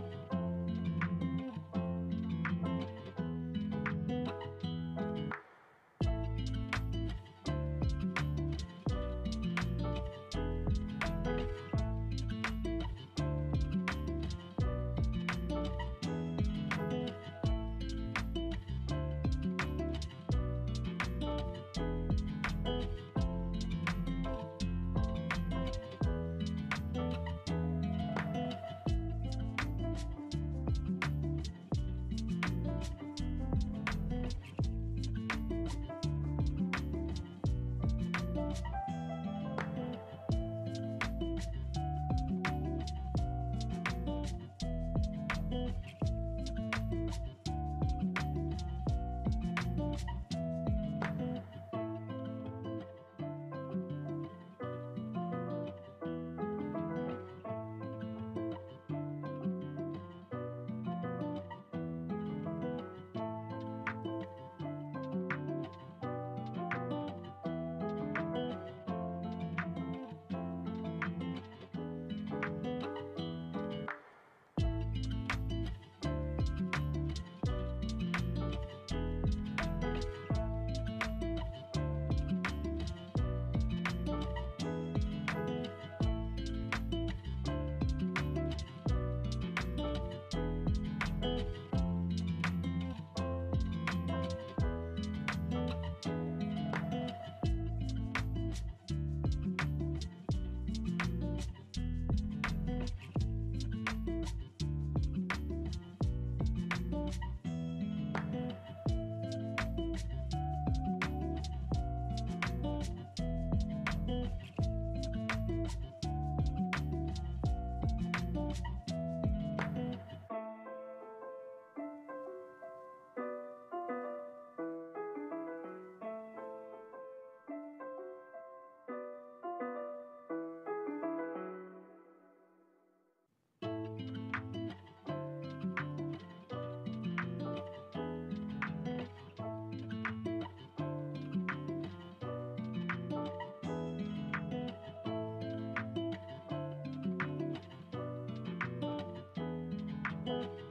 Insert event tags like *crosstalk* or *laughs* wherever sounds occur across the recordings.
Bye. thank you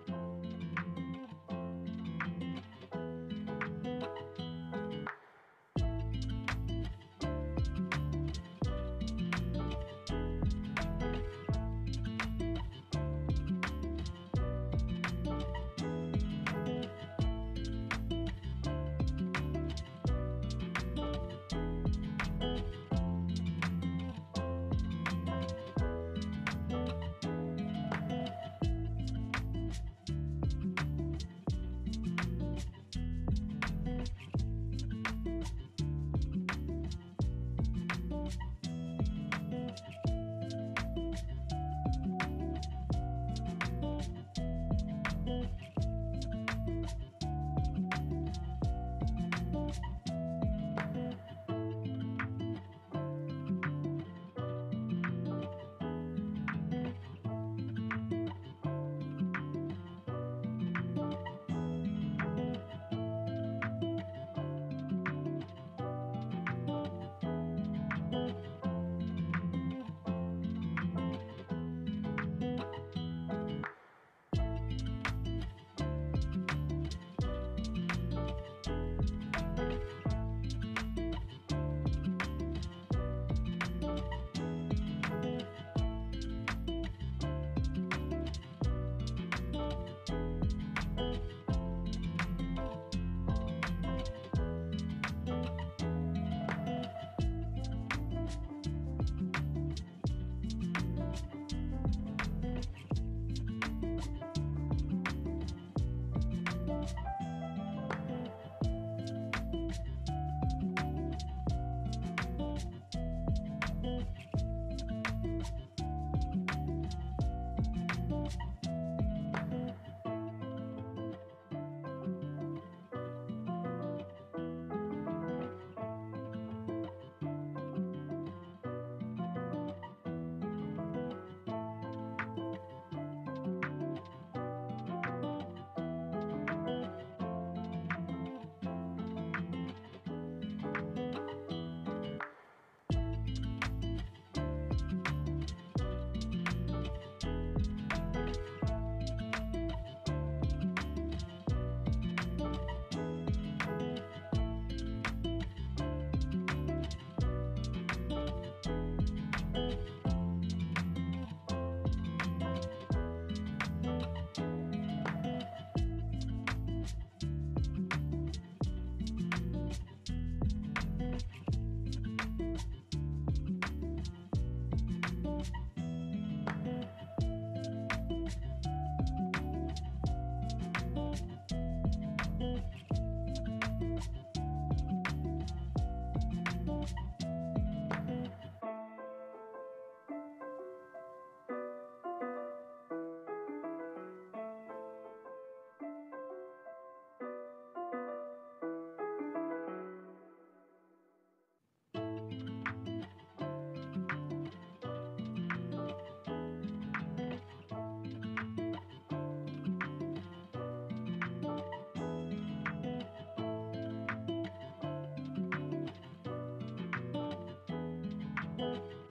Bye.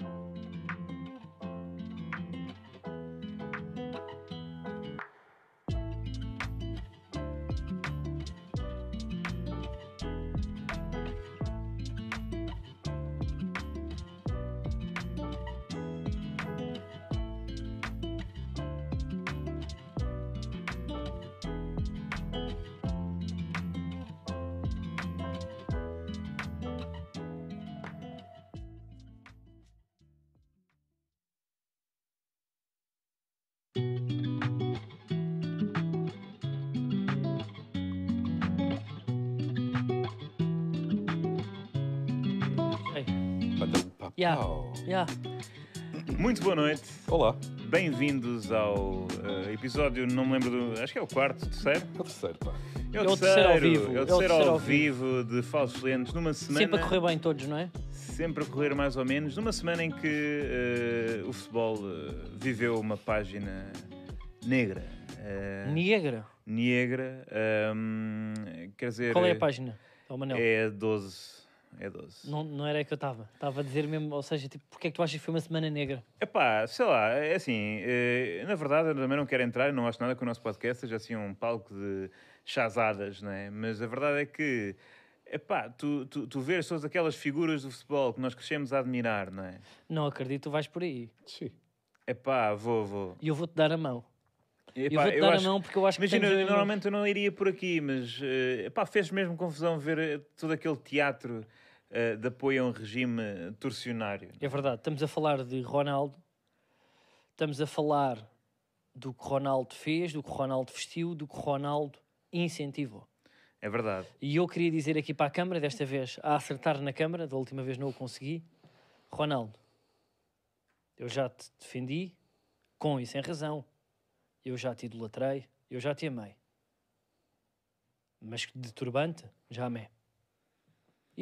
Hey. Yeah. Yeah. Muito boa noite. Olá bem-vindos ao uh, episódio, não me lembro do. Acho que é o quarto, terceiro? É o terceiro, pá. É o é terceiro ao vivo. É o é terceiro ao vivo de Falsos Lentes, numa semana. Sempre a correr bem todos, não é? Sempre a correr mais ou menos, numa semana em que uh, o futebol uh, viveu uma página negra. negra? Negra. Um, ehm, quer dizer. Qual é a página? É, o é 12 é 12. Não, não era aí que eu estava. Estava a dizer mesmo, ou seja, tipo, porque é que tu achas que foi uma semana negra? É pá, sei lá, é assim, eh, na verdade eu também não quero entrar, não acho nada que o nosso podcast seja assim um palco de chazadas, não é? Mas a verdade é que, é pá, tu, tu, tu vês todas aquelas figuras do futebol que nós crescemos a admirar, não é? Não acredito, tu vais por aí. Sim. É pá, vou, vou. E eu vou-te dar a mão. Epá, eu vou-te dar acho... a mão porque eu acho Imagina, que. Imagina, normalmente eu não iria por aqui, mas eh, epá, fez mesmo confusão ver todo aquele teatro eh, de apoio a um regime torcionário. É? é verdade, estamos a falar de Ronaldo, estamos a falar do que Ronaldo fez, do que Ronaldo vestiu, do que Ronaldo incentivou. É verdade. E eu queria dizer aqui para a Câmara, desta vez a acertar na Câmara, da última vez não o consegui, Ronaldo, eu já te defendi com e sem razão. Eu já te idolatrei, eu já te amei. Mas de turbante, já amei.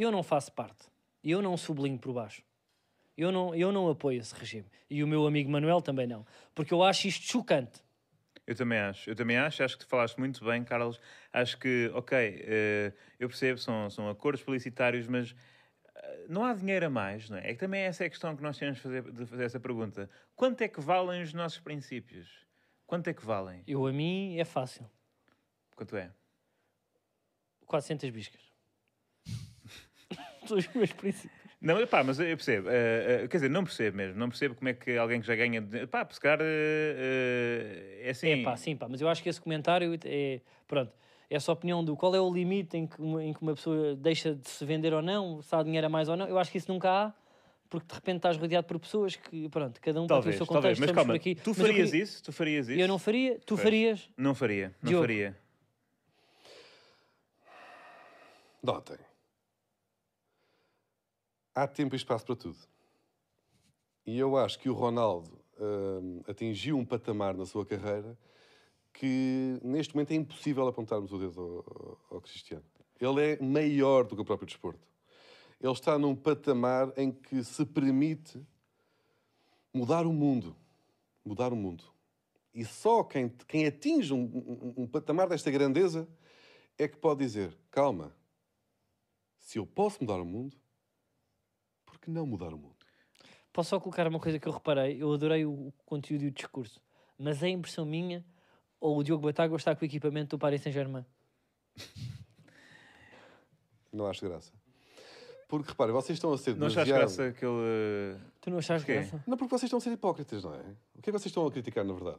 Eu não faço parte. Eu não sublinho por baixo. Eu não, eu não apoio esse regime. E o meu amigo Manuel também não. Porque eu acho isto chocante. Eu também acho. Eu também acho. Acho que tu falaste muito bem, Carlos. Acho que, ok, uh, eu percebo, são, são acordos publicitários, mas eh, não há dinheiro a mais, não é? É que também essa é a questão que nós temos de fazer, de fazer essa pergunta. Quanto é que valem os nossos princípios? Quanto é que valem? Eu, a mim, é fácil. Quanto é? 400 biscas os meus princípios. Não, pá, mas eu percebo. Uh, uh, quer dizer, não percebo mesmo. Não percebo como é que alguém que já ganha... Pá, se calhar uh, é assim... É pá, sim, pá. Mas eu acho que esse comentário é... Pronto. Essa é opinião do qual é o limite em que, uma, em que uma pessoa deixa de se vender ou não, se há dinheiro a mais ou não, eu acho que isso nunca há porque de repente estás rodeado por pessoas que, pronto, cada um tem o seu contexto. Talvez, mas calma, aqui. tu farias isso? Tu farias isso? Eu não faria, tu pois. farias? Não faria, não Diogo. faria. Notem, há tempo e espaço para tudo. E eu acho que o Ronaldo hum, atingiu um patamar na sua carreira que neste momento é impossível apontarmos o dedo ao, ao, Cristiano. Ele é maior do que o próprio desporto. Ele está num patamar em que se permite mudar o mundo. Mudar o mundo. E só quem, quem atinge um, um, um patamar desta grandeza é que pode dizer: calma, se eu posso mudar o mundo, que não mudar o mundo? Posso só colocar uma coisa que eu reparei? Eu adorei o conteúdo e o discurso, mas é impressão minha ou o Diogo Batagua está com o equipamento do Paris Saint-Germain? *laughs* não acho graça. Porque reparem, vocês estão a ser. Não achaste graça aquele. Eh, tu não achaste graça? Não, porque vocês estão a ser hipócritas, não é? O que é que vocês estão a criticar, na verdade?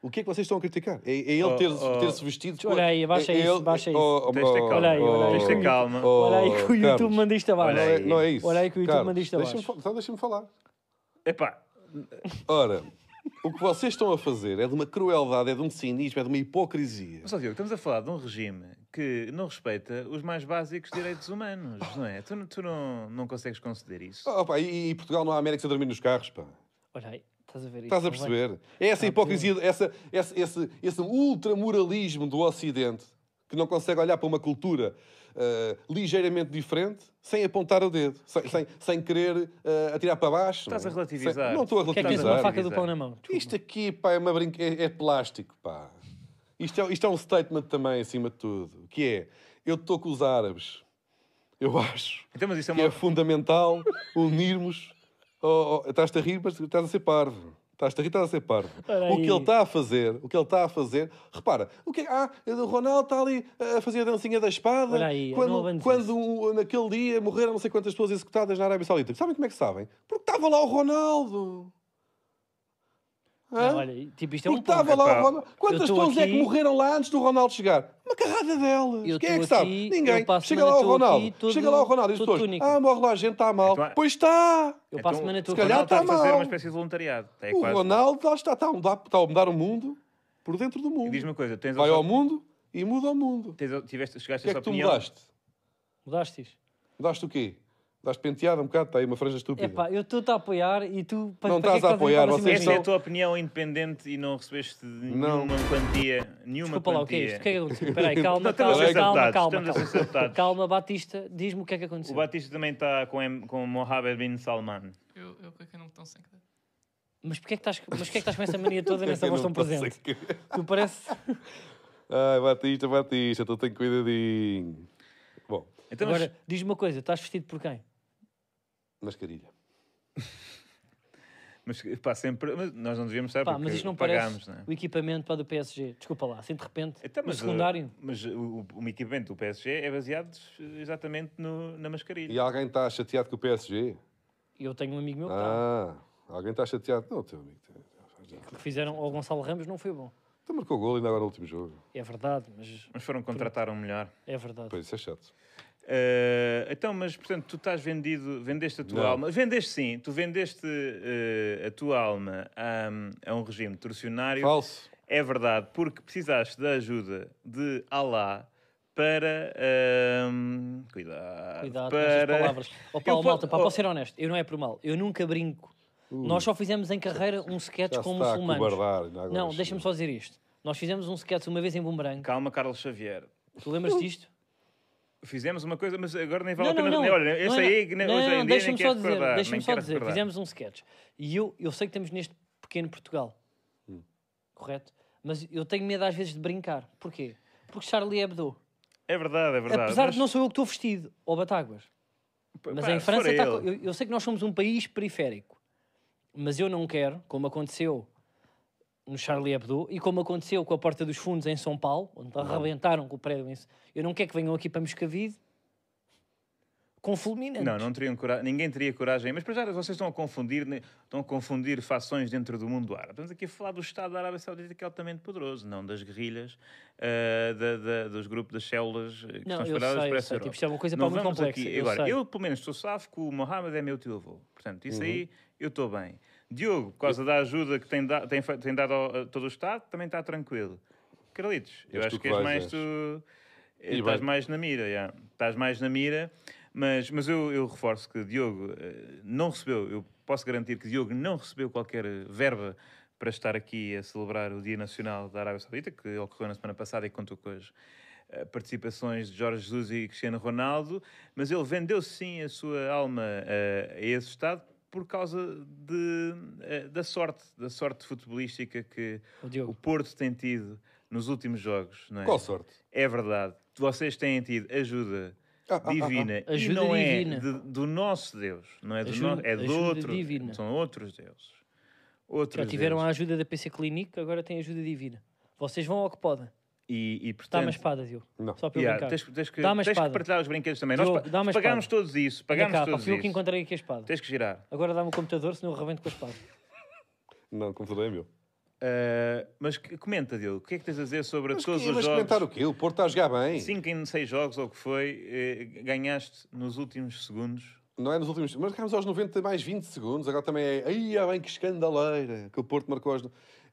O que é que vocês estão a criticar? É, é ele oh, oh. ter-se oh, vestido. Olha aí, baixa é, isso, ele... baixa é- isso. Oh, oh, calma. Olha aí, calma. olha aí que o YouTube manda isto abaixo. Não é, não é isso. Olha aí que o YouTube manda isto abaixo. Deixa então deixa-me falar. Epá. Ora, o que vocês estão a fazer é de uma crueldade, é de um cinismo, é de uma hipocrisia. Mas, Diego, estamos a falar de um regime que não respeita os mais básicos direitos humanos, não é? Tu, tu não, não consegues conceder isso. Oh, e, em Portugal não há América a dormir nos carros, pá. Olha aí. Estás a ver Estás a perceber? É essa hipocrisia, essa, esse esse, esse ultramoralismo do Ocidente que não consegue olhar para uma cultura uh, ligeiramente diferente sem apontar o dedo, sem, sem, sem querer uh, atirar para baixo. Estás a é? relativizar. Sem, não estou a relativizar. Que é que uma faca do pão na mão. Desculpa. Isto aqui pá, é, uma brinca... é, é plástico. Pá. Isto, é, isto é um statement também, acima de tudo, que é, eu estou com os árabes. Eu acho então, é que é uma... é fundamental unirmos Oh, oh, estás-te a rir, mas estás a ser parvo. Estás-te a rir, estás a ser parvo. O que ele está a fazer, o que ele está a fazer, repara, o que é ah, o Ronaldo está ali a fazer a dancinha da espada Peraí, quando, quando naquele dia morreram não sei quantas pessoas executadas na Arábia Saudita. Sabem como é que sabem? Porque estava lá o Ronaldo olha, tipo, isto é um estava lá, Ronaldo... Quantas pessoas aqui... é que morreram lá antes do Ronaldo chegar? Uma carrada delas. Eu Quem é que aqui, sabe? Ninguém. Chega lá, todo, chega lá o Ronaldo. Chega lá o Ronaldo e diz Ah, morre lá, a gente está mal. Então, é- pois está. Eu passo então, tá a Se calhar está mal. fazer uma espécie de voluntariado. É o quase... Ronaldo está, está a, mudar, está a mudar o mundo por dentro do mundo. E diz uma coisa. Tens Vai ao mundo e muda o mundo. tiveste, chegaste a essa opinião. O que é que tu mudaste? Mudaste-te. Mudaste o quê? Estás penteado um bocado, está aí uma franja estúpida. Epá, eu estou-te a apoiar e tu... Para, não para estás é a apoiar, vocês Essa é a tua opinião independente e não recebeste não. nenhuma quantia. Nenhuma Desculpa quantia. lá, o que é isto? O que é que aconteceu? Espera aí, calma, calma, calma, calma, calma. Calma, Batista, diz-me o que é que aconteceu. O Batista também está com, com Mohammed bin Salman. Eu, eu é que não estão sem querer. Mas porquê é que estás, mas é que estás com essa mania toda *laughs* nessa voz tão presente? Tu parece... *laughs* Ai, Batista, Batista, tu tem cuidadinho. Bom... Então, Agora, mas... diz-me uma coisa, estás vestido por quem? Mascarilha. *laughs* mas pá, sempre. Mas nós não devíamos estar pá, porque mas isto não pagámos, parece né? o equipamento para do PSG. Desculpa lá, assim de repente, então, mas, secundário. Eh, mas o, o, o, equipamento do PSG é baseado eh, exatamente no, na mascarilha. E alguém está chateado com o PSG? Eu tenho um amigo meu que Ah, alguém está chateado? Não, teu amigo. O que fizeram ao Gonçalo Ramos não foi bom. Então marcou o gol ainda agora no último jogo. É verdade, mas. Mas foram contratar um melhor. É verdade. Pois isso é chato. Uh, então, mas portanto, tu estás vendido, vendeste a tua não. alma, vendeste sim, tu vendeste uh, a tua alma a, hum, a, um regime torcionário. Falso. É verdade, porque precisaste da ajuda de alá para. Uh, cuidado. Cuidado para... com palavras. Oh, Paulo, malta, pá, oh. para ser honesto, eu não é por mal, eu nunca brinco. Nós só fizemos em carreira um sketch com muçulmanos. Não, não deixa-me só dizer isto. Nós fizemos um sketch uma vez em Boomerang. Calma, Carlos Xavier. Tu lembras disto? Fizemos uma coisa, mas agora nem vale não, a pena. Não, não. Olha, esse é aí, não, hoje em dia, nem quero dizer, Deixa-me só dizer, fizemos um sketch. E eu, eu sei que estamos neste pequeno Portugal. Hum. Correto? Mas eu tenho medo às vezes de brincar. Porquê? Porque Charlie Hebdo. É verdade, é verdade. Apesar mas... de não sou eu que estou vestido, ou Batáguas. Mas Pá, em França está... eu, eu sei que nós somos um país periférico. Mas eu não quero, como aconteceu no Charlie Hebdo e como aconteceu com a Porta dos Fundos em São Paulo, onde uhum. arrebentaram com o prédio. Eu não quero que venham aqui para Moscavide com fulminantes. Não, não teriam coragem, ninguém teria coragem. Mas para já vocês estão a confundir, né, estão a confundir fações dentro do mundo árabe. Estamos aqui a falar do Estado da Arábia Saudita que é altamente poderoso, não das guerrilhas, uh, da, da, dos grupos das células eh, que não, estão espalhadas para essa tipo, Isto é uma coisa não, para muito complexa. Aqui, eu agora, sei. eu pelo menos estou safo que o Mohammed é meu tio avô. Portanto, isso uhum. aí eu estou bem. Diogo, por causa da ajuda que tem, da, tem, tem dado a todo o Estado, também está tranquilo. Carlitos, eu acho que és mais és. tu. Eh, e estás bem. mais na mira, já. estás mais na mira, mas, mas eu, eu reforço que Diogo eh, não recebeu, eu posso garantir que Diogo não recebeu qualquer verba para estar aqui a celebrar o Dia Nacional da Arábia Saudita, que ocorreu na semana passada e contou com as eh, participações de Jorge Jesus e Cristiano Ronaldo, mas ele vendeu sim a sua alma a, a esse Estado por causa de, eh, da sorte, da sorte futebolística que o, o, Porto tem tido nos últimos jogos. É? Qual sorte? É verdade. Vocês têm tido ajuda ah, divina ah, ah, ah. ajuda e não é divina. é de, do nosso Deus, não é do ajuda, no, é de outro, divina. são outros deuses. Outros Já tiveram deuses. a ajuda da PC Clinic, agora têm ajuda divina. Vocês vão ao que podem. E, e portanto... dá uma espada, Diogo. Não. Só para yeah, brincar. Tens, tens, que, tens que partilhar os brinquedos também. Diogo, Nós pagámos todos isso. Pagámos cá, todos pá, eu que encontrei aqui a espada. Tens que girar. Agora dá-me o computador, senão eu rebento com a espada. não, o computador é meu. Uh, mas comenta, Diogo, o que é que tens a dizer sobre mas todos que, os mas jogos? comentar o quê? O Porto está a jogar bem. 5 em 6 jogos, ou o que foi, eh, ganhaste nos últimos segundos. Não é nos últimos mas ficámos aos 90 mais 20 segundos. Agora também é. Aí, bem que escandaleira que o Porto marcou aos.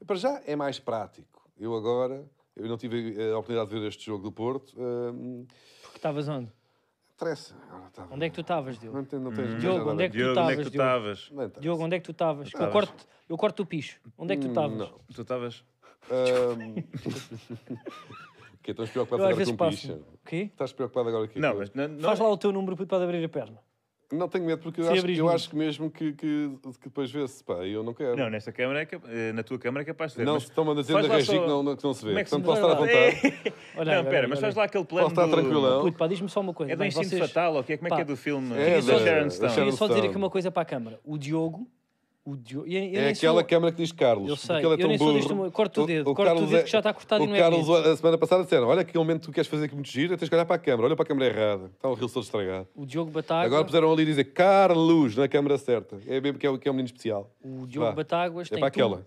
Para já é mais prático. Eu agora eu não tive eh, a oportunidade de ver este jogo do Porto. Ehm, Porque estavas onde? Interessa. Tava... Onde é que tu estavas, Diogo? Não, não tens hum. Diogo, onde é que tu estavas? Diogo? Diogo. Diogo, onde é que tu estavas? Eu corto, eu corto o picho. Onde é que tu hum, estavas? Não. Tu estavas... Ehm, *laughs* que estás preocupado agora com o picho. O quê? Estás preocupado agora aqui. Não, mas não, não... Faz lá é- o teu número para abrir a perna. Não tenho medo, porque eu acho, eu acho, que mesmo que, que, que depois vê-se, pá, eu não quero. Não, nesta câmara, é eh, na tua câmara é capaz de ver. Não, se estão a dizer da Regi que, não, não, que não se vê. é que Portanto, posso estar à *laughs* vontade. olha, não, espera, mas faz lá aquele plano. Posso do... estar tranquilão. Puto, pá, diz-me só uma coisa. É do Instinto vocês... Fatal, ou okay? É como é que é do filme? É, é da, Sharon Stone. Queria só dizer aqui uma coisa para a câmara. O Diogo o Diogo. Eu, eu é, é, é aquela sou... câmara que diz Carlos. Eu sei, é eu nem burro. sou disto, corto o dedo, o, o Carlos o dedo é... que já está cortado o e não é Carlos, a semana passada disseram, olha aquele momento que tu queres fazer aqui muito giro, tens que olhar para a câmara, olha para a câmara errada, está o rio todo estragado. O Diogo Batáguas... Agora puseram ali dizer Carlos na câmara certa, é mesmo que é, que é um menino especial. O Diogo Vá. Batáguas é tem, para aquela.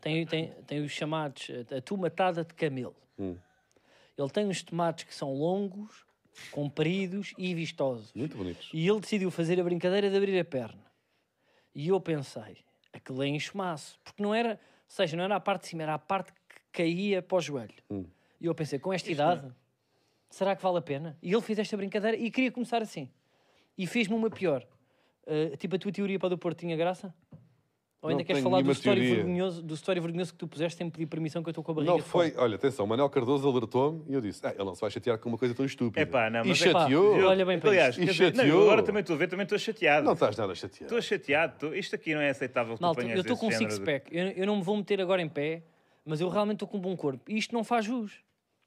Tem, tem, tem os chamados, a tomatada de camelo. Hum. Ele tem uns tomates que são longos, compridos e vistosos. Muito bonitos. E ele decidiu fazer a brincadeira de abrir a perna. E eu pensei, aquilo é enxumaço. Porque não era, ou seja, não era a parte de cima, era a parte que caía para o joelho. Hum. E eu pensei, com esta idade, é. será que vale a pena? E ele fez esta brincadeira e queria começar assim. E fez-me uma pior. Uh, tipo, a tua teoria para o Porto tinha graça? Ou ainda não queres falar do histórico, vergonhoso, do histórico vergonhoso que tu puseste sem pedir permissão que eu estou com a barriga Não, foi... Olha, atenção, o Manuel Cardoso alertou-me e eu disse, ah, ele não se vai chatear com uma coisa tão estúpida. Epá, não, mas e chateou. olha bem para Aliás, e chateou. não, agora também estou a ver, também estou chateado. Não estás nada chateado. Estou chateado. Tô... Isto aqui não é aceitável que Eu estou com um six-pack. Eu, eu não me vou meter agora em pé, mas eu realmente estou com um bom corpo. E isto não faz jus.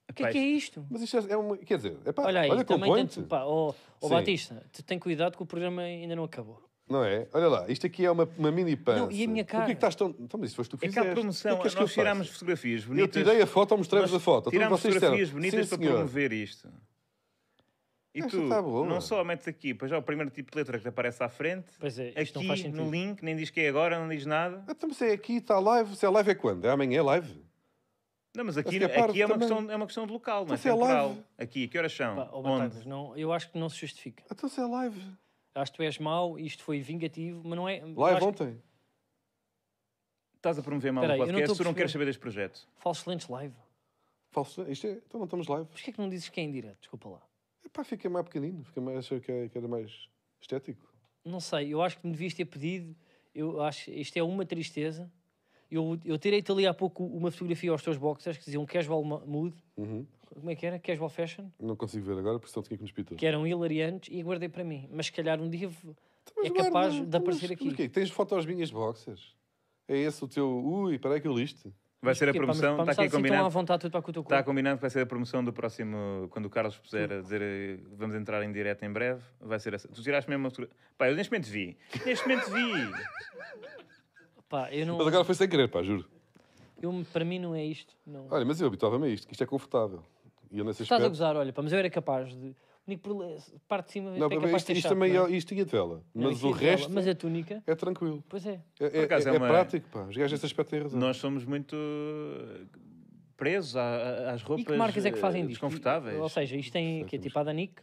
O que é que é isto? Mas isto é, é uma... Quer dizer, epá, olha, aí, olha também tanto, pá, oh, oh Batista, tu tem cuidado que o programa ainda não acabou. Não é? Olha lá, isto aqui é uma, uma mini pança. Não, e a minha cara... Porquê que estás tão... Então, mas foste tu que fizeste. É que a promoção, que é que nós tirámos fotografias bonitas... Eu tirei a foto, mostrei-vos a foto. Então, tirámos fotografias disseram, bonitas para promover isto. E Esta tu, tá boa, não só metes aqui, pois já o primeiro tipo de letra que te aparece à frente, pois é, aqui no link, nem diz que é agora, não diz nada. Então, mas é aqui, está live. Se é live é quando? É amanhã, é live? Não, mas aqui, aqui, aqui é, é uma questão, é uma questão de local, não é então, é temporal. É live. Aqui, que horas são? Pá, oh, Onde? Batalhas, não, eu acho que não se justifica. Então se é live acho que tu és mau, isto foi vingativo, mas não é. Lá é ontem. Que... Estás a promover mal Peraí, o podcast, não tu não queres saber deste projeto. Falso lentes live. Falso, isto é, então não estamos live. Porquê é que não dizes que é em direto? Desculpa lá. Epá, fica mais pequenino, fica mais, achei é, que era mais estético. Não sei, eu acho que me devias ter pedido, eu acho, isto é uma tristeza. Eu, eu tirei-te ali há pouco uma fotografia aos teus boxers que diziam casual mood. Uhum. Como é que era? Casual Fashion? Não consigo ver agora, porque estão tinha que nos pitar. Que eram hilariantes e guardei para mim. Mas se calhar um dia então, é capaz de aparecer mas, aqui. Porquê? Tens fotos às minhas boxers? É esse o teu... Ui, peraí que eu liste. Vai ser a promoção, está aqui combinado. Está combinado que vai ser a promoção do próximo, quando o Carlos puser a dizer eh, vamos entrar em direto em breve, vai ser essa. Tu tiraste mesmo uma. Pá, eu neste momento vi. Neste momento vi. *laughs* pá, eu não. Mas agora foi sem querer, pá, juro. Eu, para mim não é isto. Não. Olha, mas eu habituava-me a isto, que isto é confortável e eu nesse aspecto... Estás a gozar, olha, mas eu era capaz de... É parte de cima é não, é capaz isto, de isto chato, também é? isto tinha de vela, não, mas o resto mas a túnica é tranquilo. Pois é. É, é, é, é uma... prático, pá. Os gajos nesse aspecto têm razão. Nós somos muito eh, presos às roupas e que marcas é que fazem eh, desconfortáveis. Ou seja, isto tem que é tipo a Danique,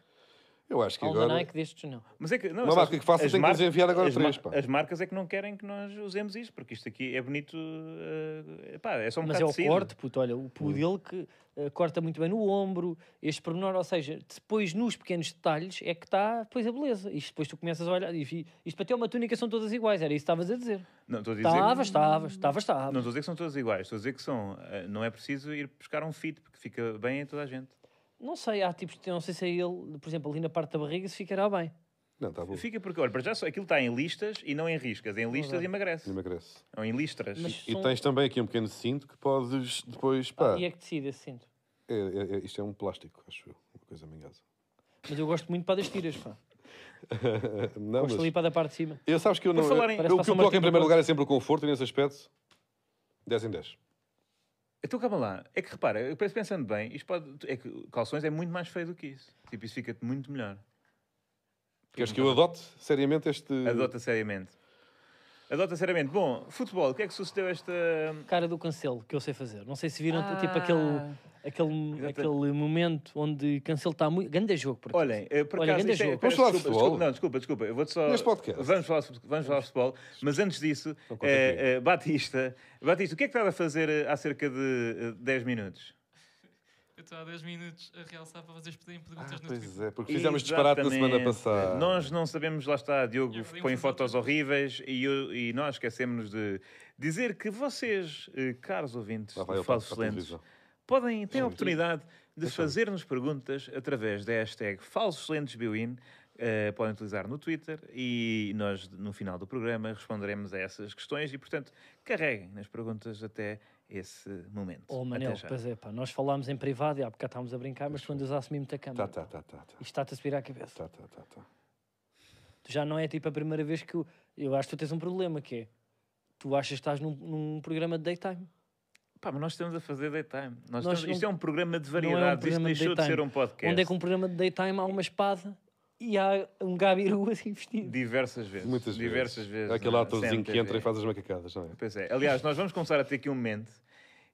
eu acho que Almanac agora... Nike destes não. Mas é que, não, uma marca que faça tem mar... que enviar agora as três, pá. As marcas é que não querem que nós usemos isto, porque isto aqui é bonito... Uh, eh, pá, é só um Mas é o corte, puto, olha, o pudil que uh, corta muito bem no ombro, este pormenor, ou seja, depois nos pequenos detalhes é que está depois a beleza. Isto depois tu começas a olhar, isto, isto para ter uma túnica são todas iguais, era isso que estavas a dizer. Não, estou a dizer... Estavas, estavas, estavas, estavas. Não estou a dizer que são todas iguais, estou a dizer que são... Uh, não é preciso ir buscar um fit, porque fica bem em toda a gente. Não sei, há tipos de. Não sei se é ele, por exemplo, ali na parte da barriga, se ficará bem. Não, está bom. Fica porque, olha, para já só, aquilo está em listas e não em riscas. Em listas e emagrece. Emagrece. Ou em listras. Mas E são- tens também aqui um pequeno cinto que podes depois. Pá, ah, E é que decide esse cinto. é- é- é- isto é um plástico, acho eu. Uma coisa manhosa. Mas eu gosto muito para das tiras, pá. *laughs* não, Gosto ali mas. para da parte de cima. Eu sabes que eu não. em- eu- o que eu coloco em primeiro lugar é sempre o conforto e nesse aspecto. 10 em 10. Então calma lá, é que repara, pensando bem, isto pode, é que calções é muito mais feio do que isso. Tipo, isso fica-te muito melhor. Queres que eu adote seriamente este. Adota seriamente. Adota seriamente. Bom, futebol, o que é que sucedeu esta. Hum, Cara do cancelo, que eu sei fazer. Não sei se viram, ah. tipo, aquele. Aquele, aquele momento onde Cancelo está muito. Grande jogo, por Olhem, eh, por Olhem, acaso. Grande é- jogo. vamos falar de futebol. Desculpa, não, desculpa, desculpa. Eu vou só. Vamos falar, vamos falar de futebol. Mas antes disso, é, é, Batista, Batista, o que é que estava a fazer há cerca de 10 minutos? Eu estou há 10 minutos a realçar para vocês poderem perguntas ah, no Pois Twitter. é, porque fizemos disparate na semana passada. Nós não sabemos, lá está, Diogo põe fotos horríveis e, eu, e nós esquecemos de dizer que vocês, eh, caros ouvintes ah, do Falsos lentes podem, têm a oportunidade de fazer-nos perguntas através da hashtag Falsos Lentes Uh, podem utilizar no Twitter e nós, no final do programa, responderemos a essas questões e, portanto, carreguem nas perguntas até esse momento. Oh, Manel, pois é, pá, nós falámos em privado e há bocado estávamos a brincar, mas quando andas a assumir muita câmara. Tá, tá, tá, tá, tá. está-te a subir à cabeça. Tá, tá, tá, tá. Tu já não é tipo a primeira vez que. Eu, eu acho que tu tens um problema que é. Tu achas que estás num, num programa de daytime. Pá, mas nós estamos a fazer daytime. Nós nós estamos... não... Isto é um programa de variedades, é um programa isto deixou de, de ser um podcast. Onde é que um programa de daytime há uma espada e há um Gabiru assim *laughs* vestido. Diversas vezes. Muitas diversas vezes. vezes é Aquele é? atorzinho que entra e é. faz as macacadas, não é? Pois é. Aliás, nós vamos começar a ter aqui um momento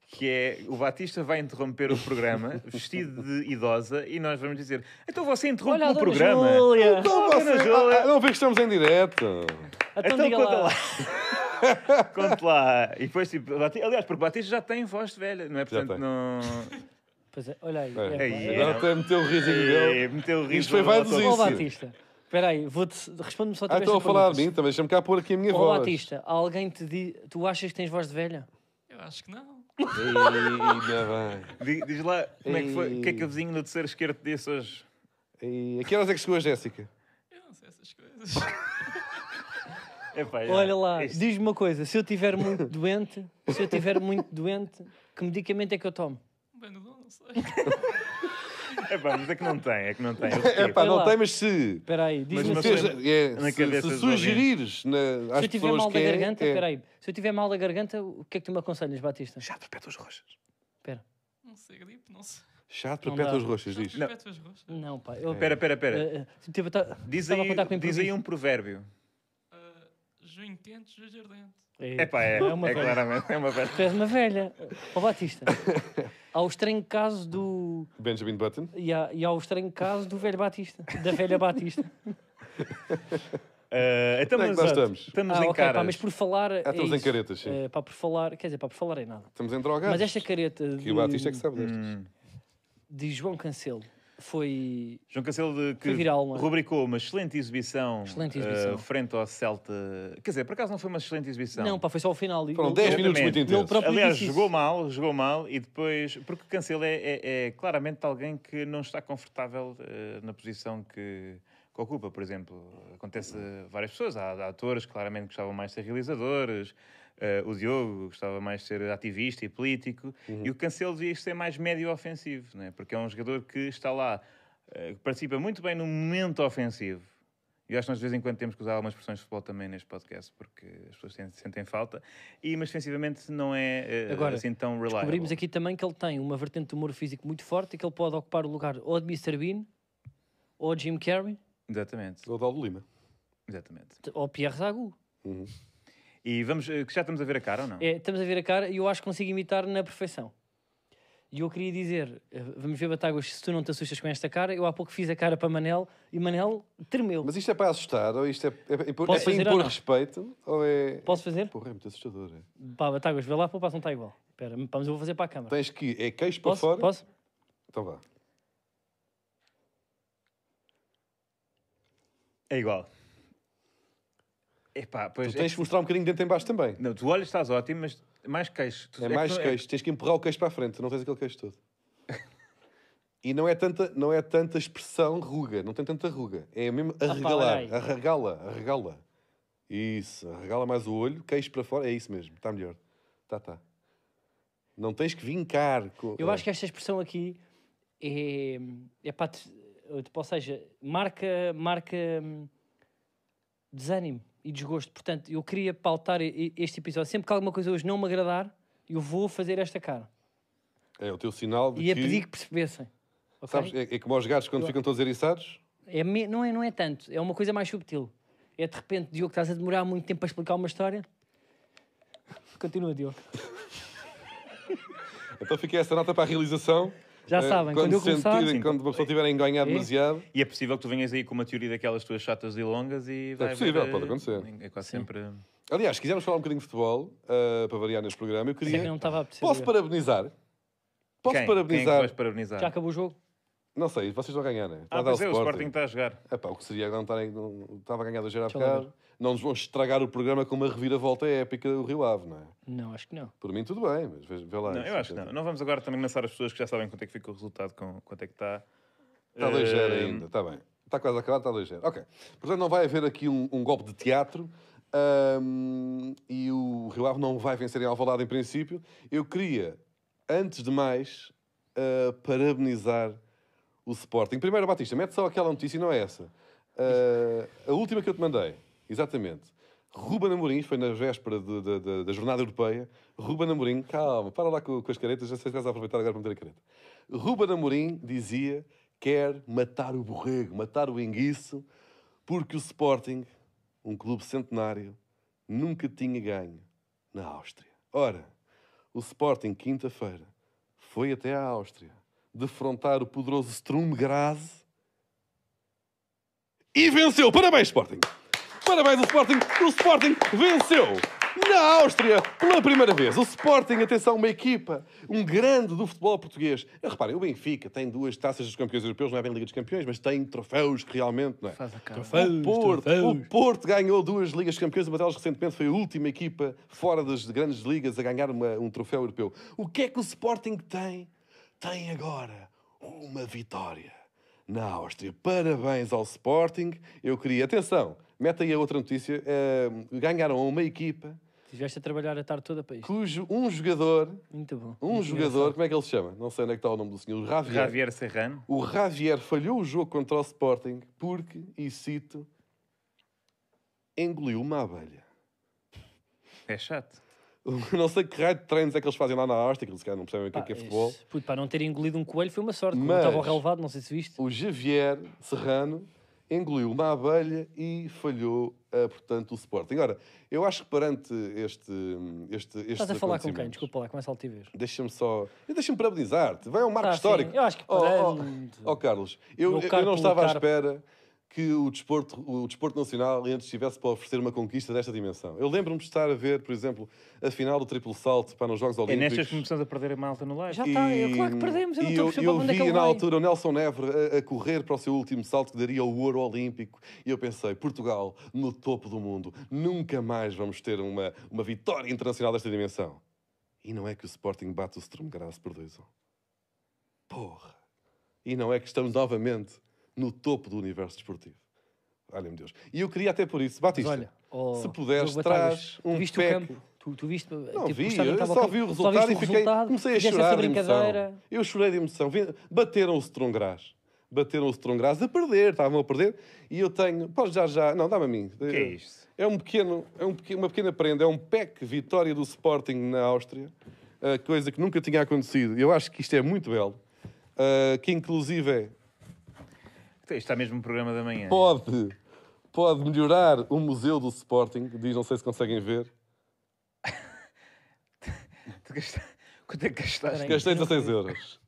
que é o Batista vai interromper o programa *laughs* vestido de idosa e nós vamos dizer então você interrompe Olha, o programa. Júlia. Então, então você... Júlia. Ah, ah não, que estamos em direto. Então, então conta lá. lá. *laughs* conta lá. E depois, tipo, Batista... aliás, porque o Batista já tem voz velha, não é? Portanto, não... Pois é, olha aí. É, é, é, é. é, meteu o risinho dele. Meteu o risinho Isto foi vaidosíssimo. Ó Batista, espera aí, responde-me só ah, também. Ah, estou a falar de mim também, deixa-me cá pôr aqui a minha voz. Ó Batista, alguém te diz, tu achas que tens voz de velha? Eu acho que não. Ainda bem. Diz lá, como é que foi, o que é que o vizinho do terceiro esquerdo disse hoje? E... A que horas é que chegou a Jéssica? Eu não sei essas coisas. *laughs* Epá, Olha lá, este... diz-me uma coisa: se eu estiver muito doente, se eu estiver muito doente, que medicamento é que eu tomo? Benodon. Não sei. É *laughs* pá, mas é que não tem, é que não tem. É pá, não lá. tem, mas se. Espera aí, diz-me mas, assim, é, se, é, se, se sugerires na, às se eu tiver mal da é- garganta, é, peraí. Se eu tiver mal da garganta, o que é que tu me aconselhas, Batista? Chá de perpétuas roxas. Espera. Não sei, gripe, não sei. Chá de perpétuas roxas, diz. Não, não pá. Espera, espera, espera. Eh, eh, diz aí um provérbio. Junho quente, juiz ardente. É, Epá, é, é, uma é velha. claramente, é uma velha. Tu é és uma velha. Ó Batista, há *laughs* o estranho caso do... Benjamin Button? E há, e há o estranho caso do velho Batista, da velha Batista. Uh, *laughs* então, Onde é que nós estamos? Estamos ah, em okay, caras. Pá, mas por falar. Ah, estamos é em caretas, sim. Eh, pá, por falar, quer dizer, pá, por falar em é nada. Estamos em drogas. Mas esta careta. De, que o Batista é que sabe destas. De João Cancelo foi. João Cancelo de que viral, rubricou uma excelente exibição, excelente eh, exibição. Uh, frente ao Celta. Quer dizer, por acaso não foi uma excelente exibição? Não, pá, foi só o final. Foram 10 minutos muito intensos. Aliás, jogou mal, jogou mal e depois. Porque Cancelo é, é, é claramente alguém que não está confortável uh, na posição que, que ocupa, por exemplo. Acontece a várias pessoas, há, há atores claramente que gostavam mais de ser realizadores. Uh, o Diogo gostava mais de ser ativista e político, uhum. e o Cancelo devia ser mais médio ofensivo, né? porque é um jogador que está lá, uh, que participa muito bem no momento ofensivo. E acho que nós de vez em quando temos que usar algumas expressões de futebol também neste podcast, porque as pessoas sentem falta. E, mas defensivamente não é uh, Agora, assim tão reliable. Descobrimos aqui também que ele tem uma vertente de humor físico muito forte e que ele pode ocupar o lugar ou de Mr. Bean ou de Jim Carrey. Exatamente. Ou de Aldo Lima. Exatamente. Ou Pierre Zagu. Uhum. E vamos, eh, já estamos a ver a cara ou não? É, estamos a ver a cara e eu acho que consigo imitar na perfeição. E eu queria dizer, eh, vamos ver, Batáguas, se tu não te assustas com esta cara, eu há pouco fiz a cara para Manel e Manel tremeu. Mas isto é para assustar? Ou isto é, é, é, é para impor respeito? Ou é... Posso fazer? Porra, é muito assustador. É. Pá, Batáguas, vê lá, poupa, não está igual. Espera, vamos, eu vou fazer para a câmara. Tens que, é queixo para Posso? fora? Posso? Então vá. É igual. Epá, pois tu é tens de mostrar um bocadinho dentro em baixo também. Não, tu olhas, estás ótimo, mas mais queixo. Tu, é, é mais que é- queixo. É... Tens que empurrar o queixo para a frente, não tens aquele queixo todo. e não é, tanta, não é tanta expressão ruga, não tem tanta ruga. É mesmo arregalar, ah, arregala, arregala. Isso, arregala mais o olho, queixo para fora, é isso mesmo, está melhor. Tá, tá. Não tens que vincar. Com... Eu acho que esta expressão aqui é. é ou seja, marca, marca hum, desânimo e desgosto. Portanto, eu queria pautar este episódio. Sempre que alguma coisa hoje não me agradar, eu vou fazer esta cara. É o teu sinal de e que... E a pedir que percebessem. Okay? Sabes, é, é como aos gatos quando eu... ficam todos eriçados? É, não, é, não é tanto, é uma coisa mais subtil. É de repente, Diogo, estás a demorar muito tempo para explicar uma história. Continua, Diogo. então fiquei essa nota para a realização. Já eh, sabem, quando, quando eu sentir, começar... quando uma pessoa estiver a enganhar é. demasiado... E é possível que tu venhas aí com uma teoria daquelas tuas chatas e longas e é vai... É possível, pode acontecer. É quase sim. sempre... Aliás, quisermos falar um bocadinho de futebol, uh, para variar neste programa, eu queria... Sim, é não estava a perceber. Posso parabenizar? Posso Quem? parabenizar? Quem é que parabenizar? Já acabou o jogo? Não sei, vocês estão a ganhar, né? Está ah, pois é, o Sporting está a jogar. Epá, o que seria não estarem... Estava a ganhar 2 0 a bocado. Não nos vão estragar o programa com uma reviravolta épica do Rio Ave, não é? Não, acho que não. Por mim tudo bem, mas vê, vê lá. Não, eu acho que não. Não vamos agora também lançar as pessoas que já sabem quanto é que fica o resultado, com, quanto é que está. Está dois 0 eh, ainda, está bem. Está quase acabado, está dois 0 Ok. Portanto, não vai haver aqui um, um golpe de teatro. Um, e o Rio Ave não vai vencer em Alvalade em princípio. Eu queria, antes de mais, uh, parabenizar o Sporting. Primeiro, Batista, mete só aquela notícia e não é essa. Uh, a última que eu te mandei, exatamente. Ruba Namorim, foi na véspera de, de, de, da jornada europeia. Ruba Namorim, calma, para lá com, com as caretas, já sei que estás a aproveitar agora para meter a careta. Ruba Namorim dizia quer matar o borrego, matar o enguiço, porque o Sporting, um clube centenário, nunca tinha ganho na Áustria. Ora, o Sporting, quinta-feira, foi até à Áustria defrontar o poderoso Strum Graz e venceu. Parabéns, Sporting! Parabéns ao Sporting! O Sporting venceu! Na Áustria, pela primeira vez, o Sporting, atenção, uma equipa, um grande do futebol português. Reparem, o Benfica tem duas taças dos campeões europeus, não é bem Liga dos Campeões, mas tem troféus que realmente, não é? Faz a cara. Troféus, o, Porto, troféus. o Porto ganhou duas Ligas dos Campeões, uma delas recentemente foi a última equipa fora das grandes ligas a ganhar uma, um troféu europeu. O que é que o Sporting tem tem agora uma vitória na Áustria. Parabéns ao Sporting. Eu queria, atenção, meta aí a outra notícia: uh, ganharam uma equipa. Estiveste a trabalhar a tarde toda para isto. Cujo um jogador. Muito bom. Um Muito jogador, como é que ele se chama? Não sei onde é que está o nome do senhor. O Javier. Javier Serrano. O Javier falhou o jogo contra o Sporting porque, e cito, engoliu uma abelha. É chato. *laughs* não sei que raio de treinos é que eles fazem lá na Áustria, que eles não percebem o que é, é futebol. Puto, para não ter engolido um coelho foi uma sorte, estava relevado, não sei se viste. O Javier Serrano engoliu uma abelha e falhou, eh, portanto, o Sporting. Agora, eu acho que perante este. este, este Estás a falar com quem? Desculpa lá, começa a altivez. Deixa-me só. Deixa-me parabenizar-te. Vai, ao um marco ah, histórico. Sim. Eu acho que. Perante... Oh, oh, oh, oh Carlos, eu, eu, eu não estava à espera que o desporto, o desporto nacional antes estivesse para oferecer uma conquista desta dimensão. Eu lembro-me de estar a ver, por exemplo, a final do triplo salto para nos Jogos Olímpicos. É nestas que começamos a perder a malta no live. Já está, é eu, claro que perdemos, eu não eu, é eu vi na altura o Nelson Neves a, a, correr para o seu último salto que daria o ouro olímpico e eu pensei, Portugal no topo do mundo, nunca mais vamos ter uma, uma vitória internacional desta dimensão. E não é que o Sporting bate o Sturm Graz por 2-1. Porra! E não é que estamos novamente no topo do universo desportivo. Olha, meu Deus. E eu queria até por isso, Batista, olha, oh, se puderes, traz um viste pack... Tu, tu, viste. Não tipo, vi, eu só vi o resultado e fiquei. Resultado, comecei a chorar de emoção. Eu chorei de emoção. Bateram o Strongraz. Bateram o Strongraz a perder, estavam a perder. E eu tenho. Pode já, já. Não, dá-me a mim. Que é isto? É, um pequeno, é um pequeno, uma pequena prenda, é um pack vitória do Sporting na Áustria, eh, coisa que nunca tinha acontecido. Eu acho que isto é muito belo. Eh, que inclusive é então, isto mesmo o programa da manhã. Pode, pode melhorar o museu do Sporting. Diz, não sei se conseguem ver. *laughs* Quanto é que gastaste? Gastei 16 euros.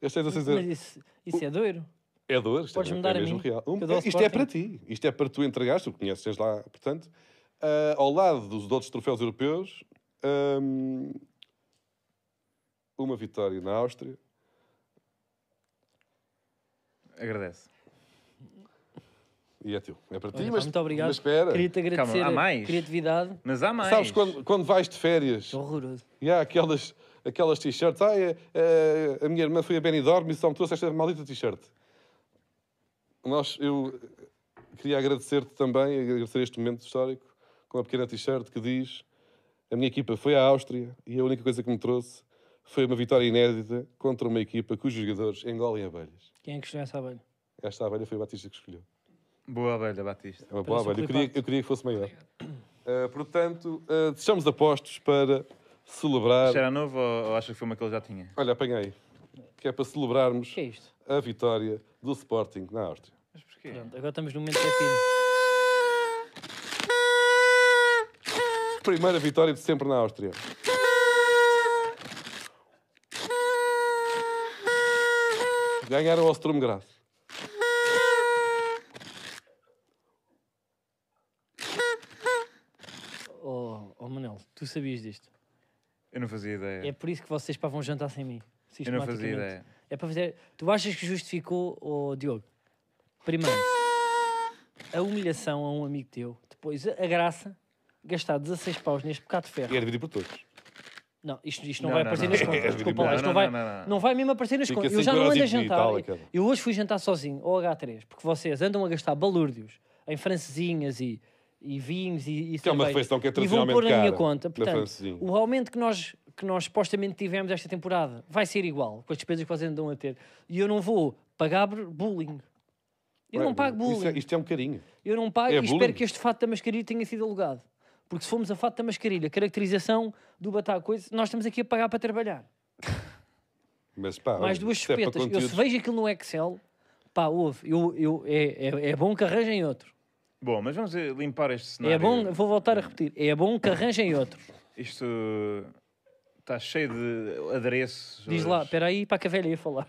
Gastei 16 euros. Mas isso, isso é doiro? É dor, isto é Podes é, mudar é mesmo a mim. real. Um, isto é para ti, isto é para tu entregares, tu conheces lá, portanto, uh, ao lado dos outros troféus europeus, um, uma vitória na Áustria. Agradece e é teu. É para ti, Olha, mas, muito obrigado. mas espera. Queria-te agradecer Calma, há mais. a criatividade. Mas há mais. Sabes, quando, quando vais de férias... horroroso. E há aquelas, aquelas t-shirts. Ah, é, é, a minha irmã foi a Benidorm e só me trouxe esta maldita t-shirt. Nós, eu queria agradecer-te também, agradecer este momento histórico, com a pequena t-shirt que diz a minha equipa foi à Áustria e a única coisa que me trouxe foi uma vitória inédita contra uma equipa cujos jogadores engolem abelhas. Quem é que escolheu essa abelha? Esta abelha foi o Batista que escolheu. Boa abelha, Batista. É uma boa abelha. Eu queria, eu queria que fosse maior. Uh, portanto, uh, deixamos apostos para celebrar. Isto era novo ou, acho que foi uma que ele já tinha? Olha, apanhei. Que é para celebrarmos que é isto? a vitória do Sporting na Áustria. Mas porquê? Pronto, agora estamos no momento é fino. Primeira vitória de sempre na Áustria. Ganharam ao Sturm Graz. sabias disto? Eu não fazia ideia. É por isso que vocês pá, vão jantar sem mim. Eu não fazia ideia. É para fazer. Tu achas que justificou, oh, Diogo? Primeiro, a humilhação a um amigo teu. Depois, a graça, gastar 16 paus neste bocado de ferro. E é dividido por todos. Não, isto, isto não, não vai não, aparecer não, nas contas. *laughs* É Desculpa lá, isto não, vai, não, vai mesmo aparecer nas Fica contas. Eu já não ando a jantar. eu, hoje fui jantar sozinho, ou H3, porque vocês andam a gastar balúrdios em francesinhas e e vinhos e, e que é uma refeição que é e vão pôr na minha conta. Portanto, o aumento que nós, que nós supostamente tivemos esta temporada vai ser igual com as despesas que vocês andam a ter. E eu não vou pagar bullying. Eu não, pago é- bullying. É, isto é um carinho. Eu não pago é e bullying. espero que este fato da mascarilha tenha sido alugado. Porque se formos a fato da mascarilha, caracterização do batalho Coisa, nós estamos aqui a pagar para trabalhar. *laughs* Mas pá, Mais duas chupetas. É eu se vejo aquilo no Excel, pá, ouve, eu, eu, é, é, é bom que arranjem outro. Bom, mas vamos eh, limpar este é cenário. É bom, vou voltar a repetir, é bom que arranjem outro. Isto está eh, cheio de adereços. Diz hoje. lá, espera aí para que a velha ia falar.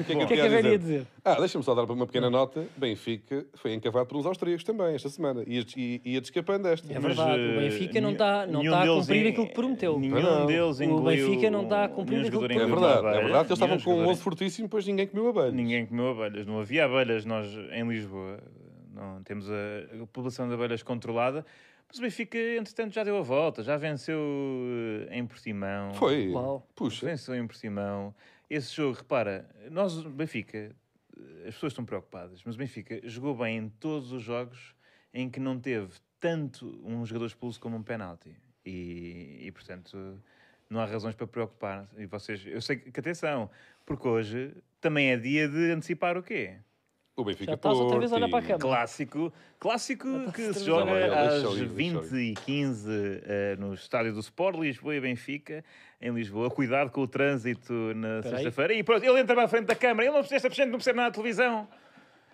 O que é que, eu, que, é que dizer? dizer? Ah, deixa-me só dar uma pequena nota. Benfica foi encavado por uns austríacos também esta semana. e ia, descapando esta. É verdade. Mas, o eh, Benfica não está não tá a cumprir em, aquilo que prometeu. Nenhum não. deles O Benfica não está a cumprir aquilo que prometeu. É verdade. É, é verdade que eles estavam com um osso fortíssimo, pois ninguém comeu abelhas. Ninguém comeu abelhas. Não havia abelhas nós em Lisboa. Não, temos a, a população de abelhas controlada. Mas o Benfica, entretanto, já deu a volta, já venceu eh, em Portimão. Foi. Uau. Puxa. Venceu em Portimão. Esse jogo, repara, nós, Benfica, as pessoas estão preocupadas, mas o Benfica jogou bem em todos os jogos em que não teve tanto um jogador expulso como um penalti. E, e portanto, não há razões para preocupar. E vocês, eu sei que, atenção, porque hoje também é dia de antecipar o quê? O Benfica Já outra vez para a Clássico, clássico que se joga às 20 e 15 uh, eh, no estádio do Sport, Lisboa e Benfica, em Lisboa. Cuidado com o trânsito na sexta-feira. E pronto, ele entra para a frente da câmara, ele não precisa, não percebe nada da televisão.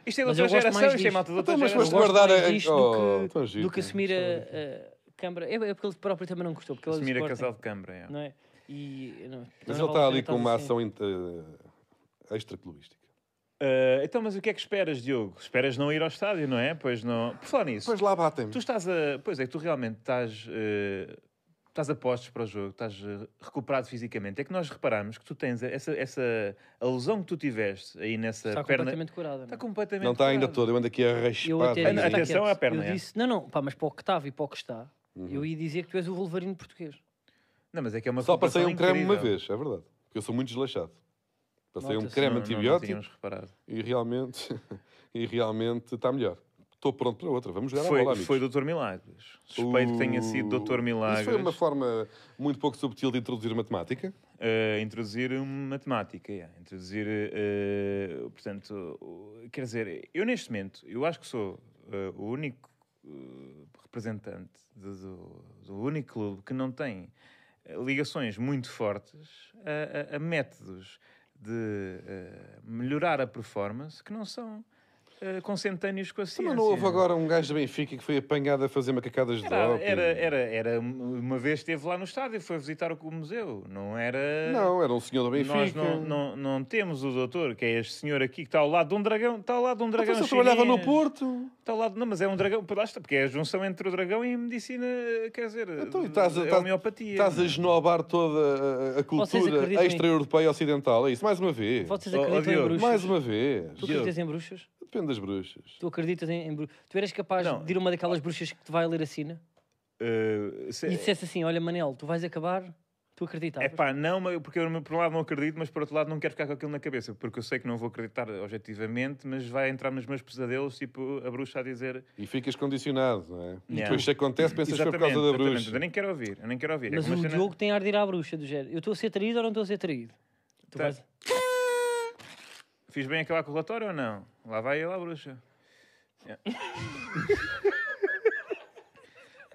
Isto é da outra geração, isto é malta da então, outra geração. Mas guardar a... Oh, do, que, oh, do que assumir a, câmara. É, é, porque ele próprio também não gostou. Porque é assumir a casal de câmara, é. é? mas ele está ali com uma assim. ação extra-clubística. Uh, então, mas o que é que esperas, Diogo? Esperas não ir ao estádio, não é? Pois não. Por falar nisso. Pois lá batem-me. Tu estás a. Pois é, tu realmente estás. Uh... Estás a postos para o jogo, estás eh, recuperado fisicamente. É que nós reparamos que tu tens essa, essa alusão que tu tiveste aí nessa está perna. Está completamente curada. Está é? completamente Não está curada. ainda toda, eu ando aqui a raspar. Atenção à perna. Eu é? disse, é? não, não, pá, mas para o que estava e para o que está, uhum. eu ia dizer que tu és o Wolverine português. Não, mas é que é uma Só passei um creme incrível. uma vez, é verdade. Porque eu sou muito desleixado. Passei um creme não, antibiótico não e realmente *laughs* e realmente está melhor. Estou pronto para outra. Vamos jogar foi, a bola, amigos. Foi Doutor Milagres. Suspeito uh, que tenha sido uh, Doutor Milagres. Isso foi uma forma muito pouco subtil de introduzir matemática? Uh, introduzir matemática, yeah. É. Introduzir, uh, portanto, quer dizer, eu neste momento, eu acho que sou eh, o único representante do, do único clube que não tem ligações muito fortes a, a, a métodos de uh, melhorar a performance que não são uh, eh, consentâneos com a ciência. Mas não houve é? agora um gajo da Benfica que foi apanhado a fazer macacadas de era, Era, era, era, uma vez esteve lá no estádio, foi visitar o museu, não era... Não, era um senhor da Benfica. Nós não, não, não, temos o doutor, que é este senhor aqui, que está ao lado de um dragão, está ao lado de um ah, dragão Mas trabalhava no Porto. Está ao lado, não, mas é um dragão, porque é a junção entre o dragão e a medicina, quer dizer, então, estás, a, é a homeopatia. Estás a esnobar toda a, a cultura extra-europeia ocidental, é isso, mais uma vez. Vocês acreditam oh, oh em bruxas? Mais uma vez. Tu acreditas em bruxas? Depende das bruxas. Tu acreditas em, em bruxas? Tu eras capaz Não. de ir uma daquelas bruxas que te vai ler a sina? Uh, eh, se... E é- dissesse assim, olha Manel, tu vais acabar... Tu acreditas? É pá, não, porque eu por um lado não acredito, mas por outro lado não quero ficar com aquilo na cabeça, porque eu sei que não vou acreditar objetivamente, mas vai entrar nos meus pesadelos, tipo a bruxa a dizer. E ficas condicionado, não é? Yeah. E depois se acontece, pensas que é por causa da bruxa. Eu nem quero ouvir, eu nem quero ouvir. É mas é o cena... jogo tem a ir à bruxa, do género. Eu estou a ser traído ou não estou a ser traído? Tu tá. vais. Fiz bem acabar com o relatório ou não? Lá vai ele à bruxa. Yeah. É.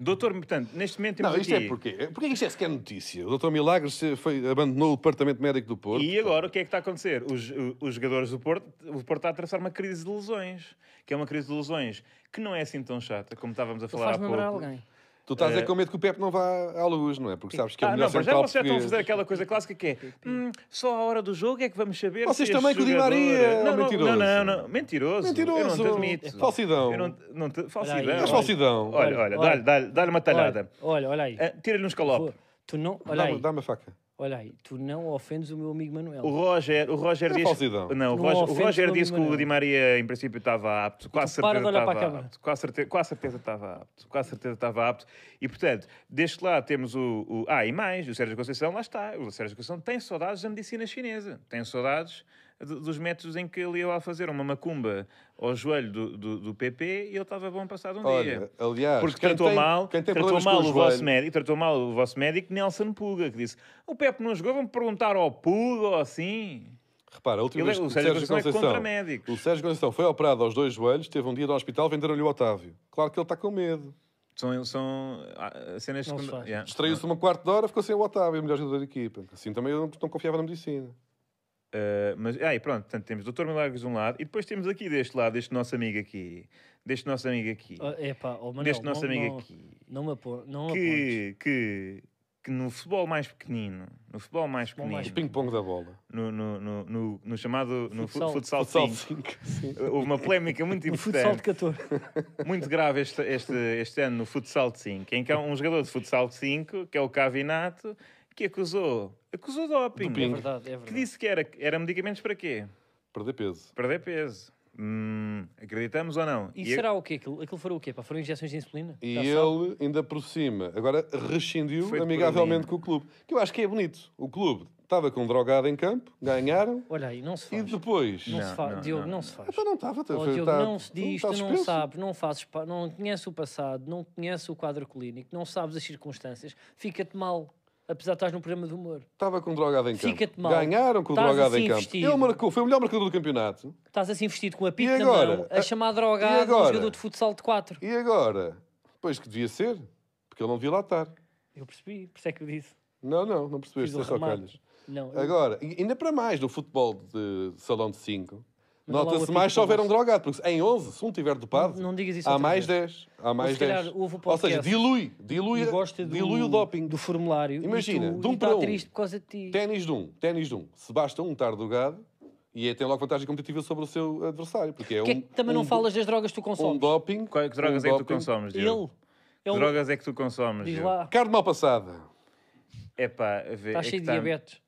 *laughs* Doutor, portanto, neste momento temos Não, isto é aqui... é porquê? Porquê isto é sequer notícia? O doutor Milagres foi, abandonou o departamento médico do Porto. E agora o que é que está a acontecer? Os, os jogadores do Porto, o Porto está a atravessar uma crise de lesões, que é uma crise de lesões que não é assim tão chata, como estávamos a falar há pouco. alguém. Tu estás dizer com é. é medo que o Pepe não vá à luz, não é? Porque sabes que é o ah, não, mas já vocês estão a fazer aquela coisa clássica que é hum, só a hora do jogo é que vamos saber Vocês se também com o Di Maria é- não, mentiroso. Não, não, não, Mentiroso. Mentiroso. Eu não te admito. Falsidão. Eu não, não te... Falsidão. Mas falsidão. Olha, olha, olha, olha dá-lhe dá uma talhada. Olha, olha aí. Ah, Tira-lhe um escalope. Tu não... Olha dá-me dá a faca. Olha aí, tu não ofendes o meu amigo Manuel. O Roger, o Roger não é Não, o Roger, Roger disse que o Di Maria, em princípio, estava apto. Com a certeza estava apto. Com certeza, certeza estava apto. quase certeza estava apto. E, portanto, deste lá temos o, o. Ah, e mais, o Sérgio Conceição, lá está. O Sérgio Conceição tem saudades da medicina chinesa. Tem saudades dos métodos em que ele ia lá fazer uma macumba ao joelho do, do, do PP e ele estava bom passado um Olha, dia. Aliás, porque tratou tem, mal, tratou mal o, joelho... vosso médico, tratou mal o vosso médico Nelson Puga, que disse: o Pepe não jogou, vamos perguntar ao Puga ou assim. Repara, a última ele, é- vez que o Sérgio, Sérgio Conceição, é Conceição o Sérgio Conceição foi operado aos dois joelhos, teve um dia no hospital, venderam-lhe o Otávio. Claro que ele está com medo. São, são ah, cenas... É que... Yeah. Distraiu-se uma quarta de hora, ficou sem o Otávio, o melhor jogador da equipa. Assim também eu não, não confiava na medicina. Eh, mas, aí ah, pronto, portanto, temos Doutor Milagres de um lado e depois temos aqui deste lado, deste nosso amigo aqui, deste nosso amigo aqui, oh, epá, oh, Manuel, deste nosso não, amigo não, aqui, não me apor, não que, que, que no futebol mais pequenino, no futebol mais futebol pequenino, mais... ping-pong da bola, no, no, no, no, no chamado no futsal, futsal 5, 5 eh, houve uma polémica muito *laughs* importante, futsal de 14. *laughs* muito grave este, este, este ano no futsal de 5, em que há um jogador de futsal de 5, que é o Cavinato, que acusou, acusou doping. doping. É verdade, é verdade. Que disse que era, era medicamentos para quê? Perder peso. Perder peso. Hum, acreditamos ou não? E, e será o quê? Aquilo, aquilo foram o quê? Pá? Foram injeções de insulina? E tá ele, ainda por cima, agora rescindiu amigavelmente com o clube. Que eu acho que é bonito. O clube estava com um drogado em campo, ganharam. Olha aí, não se faz. E depois. Não, não se faz, não, Diogo, não, não se faz. Então não estava, oh, Diogo, tá, não se diz, tu não sabes, não fazes, não conheces o passado, não conheces o quadro clínico, não sabes as circunstâncias, fica-te mal apesar de estás num programa de humor. Estava com drogado em campo. Fica-te mal. Ganharam com drogada drogado assim em campo. vestido. Ele marcou, foi o melhor marcador do campeonato. Estás assim vestido com a pica E na mão, a, A- ah, chamar e um jogador de futsal de 4. E agora? Pois que devia ser, porque ele não devia lá estar. Eu percebi, por isso é que eu disse. Não, não, não percebeste, o é só calhas. Não, eu- Agora, ainda para mais, no futebol de salão de 5, Nota-se mais se houver um drogado, porque em 11, se um tiver dopado, não, digas isso há mais 10. Há mais Ou 10. Ou seja, dilui, dilui, dilui o doping. Do formulário. Imagina, tu, de um para tá um. triste por causa de ti. Ténis de um, ténis de um. Se basta um estar drogado, e é, tem logo vantagem competitiva sobre o seu adversário. Porque é, um, é que também um, não falas das drogas que tu consomes? Um doping. Qual, é que drogas um é que tu consomes, Diogo? Ele. Que drogas é que tu consomes, Diz lá. Carne mal passada. É pá, a ver. Estás é cheio de diabetes.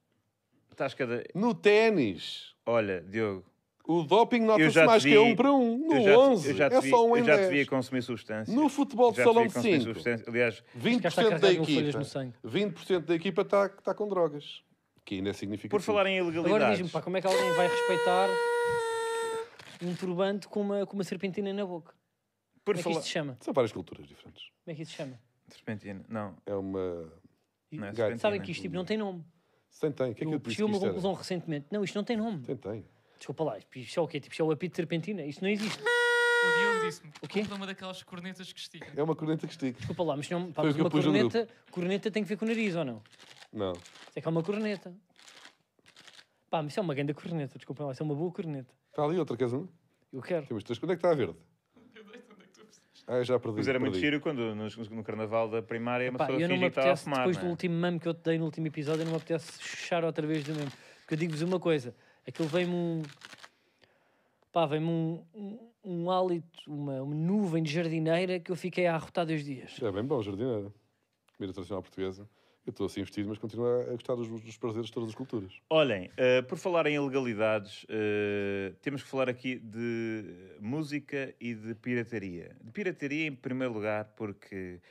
Estás cada. No ténis. Olha, Diogo. O doping nota-se mais vi, que é um para um. No já, 11, já é vi, só um em Eu já te via consumir substância. No futebol de salão de 5, aliás, 20% da equipa, 20% da equipa está, está com drogas. Que ainda é significativo. Por falar em ilegalidades... Agora diz-me, pá, como é que alguém vai respeitar um turbante com uma, com uma serpentina na boca? Por como é que isto se chama? São várias culturas diferentes. Como é que isso se chama? Serpentina, não. É uma... Não é Sabe que isto tipo, não tem nome. Sem tem. O Que é que eu, eu cheguei a uma conclusão recentemente. Não, isto não tem nome. Tem, tem. Desculpa lá, isto é o quê? Tipo, isto é o apito de serpentina? Isto não existe. O disse O quê? é uma daquelas cornetas que estica. É uma corneta que estica. Desculpa lá, mas, não, pá, mas uma corneta, corneta tem que ver com o nariz, ou não? Não. é que é uma corneta. Pá, mas isso é uma grande corneta, desculpa lá, isso é uma boa corneta. Está ali outra, queres uma? Eu quero. Temos três. Quando é que está a verde? Eu dei onde é que Ah, eu já perdi. Mas era muito giro quando no, no carnaval da primária uma pessoa eu não me finge tá a fumar. depois do não é? último mame que eu te dei no último episódio, eu não me apetece chuchar outra vez do mesmo. Porque eu digo-vos uma coisa: Aquilo vem-me um. pá, veio me um, um, um hálito, uma, uma nuvem de jardineira que eu fiquei a arrotar dois dias. É bem bom, jardineira. Comida tradicional portuguesa. Eu estou assim investido, mas continuo a gostar dos, dos prazeres de todas as culturas. Olhem, uh, por falar em ilegalidades, uh, temos que falar aqui de música e de pirataria. De pirataria, em primeiro lugar, porque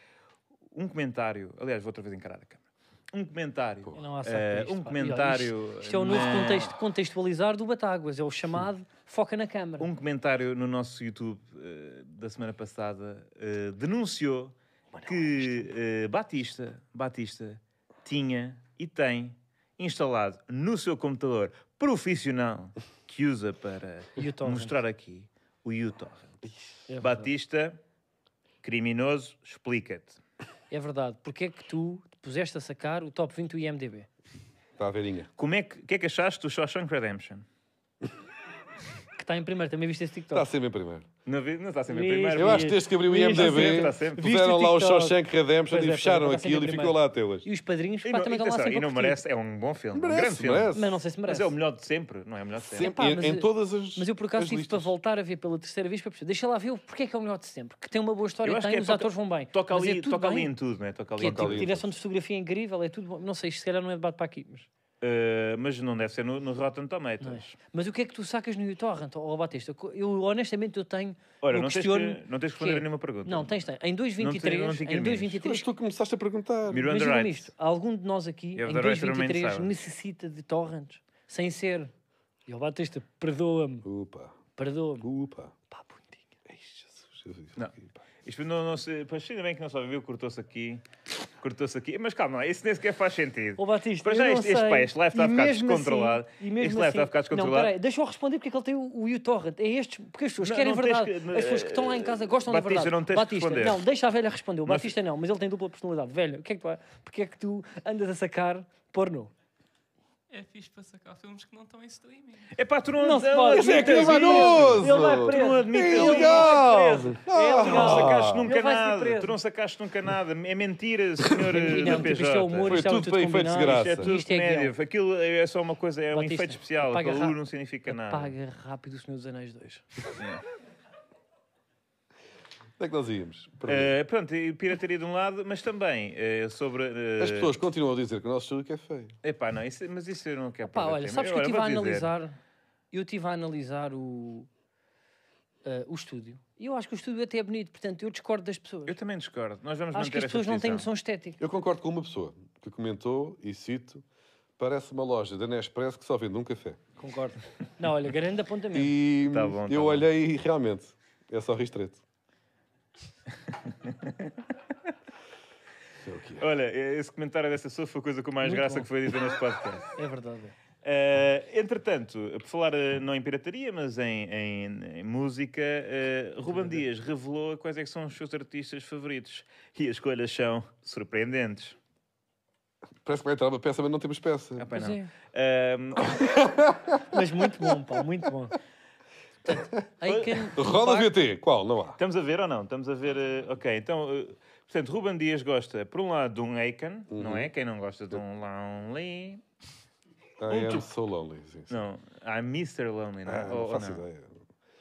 um comentário. Aliás, vou outra vez encarar a câmera um comentário. Pô, não há uh, um eh, comentário. Isto, isto, é o novo não... contexto, contextualizar do Batáguas, é o chamado Sim. foca na câmara. Um comentário no nosso YouTube uh, da semana passada uh, denunciou que uh, Batista, Batista tinha e tem instalado no seu computador profissional que usa para *laughs* mostrar aqui o YouTube É Batista, criminoso, explica-te. É verdade, porque é que tu puseste a sacar o top 20 do IMDB. Está a verinha. Como é que, que é que achaste do Shawshank Redemption? que está em primeiro, também viste esse TikTok. Está sempre em primeiro. Na vida não está sempre em primeiro. Eu acho que desde que abriu o IMDB, puseram lá o Shawshank Redemption e é, é, fecharam aquilo e ficou lá a hoje E os padrinhos pá, também estão lá sempre E não merece, é um bom filme, um grande filme. Mas não sei se merece. Mas é o melhor de sempre, não é o melhor de sempre. Em todas as Mas eu por acaso tive para voltar a ver pela terceira vez para perceber. Deixa lá ver porque é que é o melhor de sempre. Que tem uma boa história, tem, é os atores vão bem. Toca ali em tudo, não é? Toca ali em tudo. Direção de fotografia incrível, é tudo bom. Não sei, se calhar não é debate para aqui, mas... Uh, mas não deve ser no, no Rotten Tomatoes. Mas o que é que tu sacas no Torrent, ou oh, Batista? Eu honestamente eu tenho. Olha, não, questiono... tens que, não tens que responder que... É? nenhuma pergunta. Não, tens, tens. Em 2023. Não te, não te em 2023 mas tu começaste a perguntar. Miranda mas right. isto, algum de nós aqui, eu em 2023, necessita de torrents sem ser. E o Batista, perdoa-me. Upa. Perdoa-me. Upa. Pá, pontinha. Jesus, Jesus. Não. Isto não, não Pois ainda bem que não só viu, cortou-se aqui cortou-se aqui. Mas calma, isso nem sequer faz sentido. O Batista, Para já este, este, pá, assim, este leve está a assim, ficar descontrolado. Assim, este assim, está a ficar descontrolado. deixa eu responder porque é que ele tem o, U-Torrent. É estes, porque as pessoas não, querem não verdade. Que, as pessoas que estão lá em eh, casa gostam Batista, da verdade. Não tens Batista, responder. não, deixa a velha responder. O Batista não, mas ele tem dupla personalidade. Velho, o que é que tu, porque é que tu andas a sacar porno? É fixe para sacar filmes que não estão em streaming. É pá, tu não, não se pode. Isso é criminoso! Ele vai preso. Ele vai admites. É, é ilegal! Ele preso. para Tu não sacaste nunca nada. Tu não sacaste nunca nada. É mentira, senhor eh, não, PJ. Tipo, isto é humor, Foi isto é tudo, é Ele efeitos de graça. Isto é tudo isto é comédia. É Aquilo é só uma coisa, é Batista, um efeito especial. Aquilo não significa nada. Paga rápido o Senhor dos Anéis 2. Onde é que nós íamos? Uh, pronto, pirataria de um lado, mas também uh, sobre. Uh... As pessoas continuam a dizer que o nosso estúdio é, é feio. Epá, não, isso, mas isso eu não quero Epá, olha, sabes que eu estive a analisar. Eu estive a analisar o. o estúdio. E eu acho que o estúdio até é bonito, portanto, eu discordo das pessoas. Eu também discordo. Nós vamos acho que as pessoas não têm noção estética. Eu concordo com uma pessoa que comentou, e cito, parece uma loja da Nespresso que só vende um café. Concordo. Não, olha, grande apontamento. E tá bom, tá eu bom. olhei e realmente é só ristreto. Olha, esse comentário dessa pessoa foi a coisa com mais Muito graça bom. que foi dita neste podcast. *laughs* É verdade. Uh, entretanto, por falar eh, não em pirataria, mas em, em, em música, uh, Ruben Dias revelou quais é são os seus artistas favoritos e as escolhas são surpreendentes. Parece que vai entrar uma peça, mas não temos peça. Ah, não. É. mas muito bom, Paulo, muito bom. *laughs* Roda VT, qual? Não há. Estamos a ver ou não? Estamos a ver. uh, ok, então. uh, portanto, Ruben Dias gosta, por um lado, de um Aiken, não é? Uhum. Quem não gosta de um Lonely. I am so lonely. Sim, Não, I'm Mr. Lonely, não, é? Ah, ou, não ou faço não? ideia.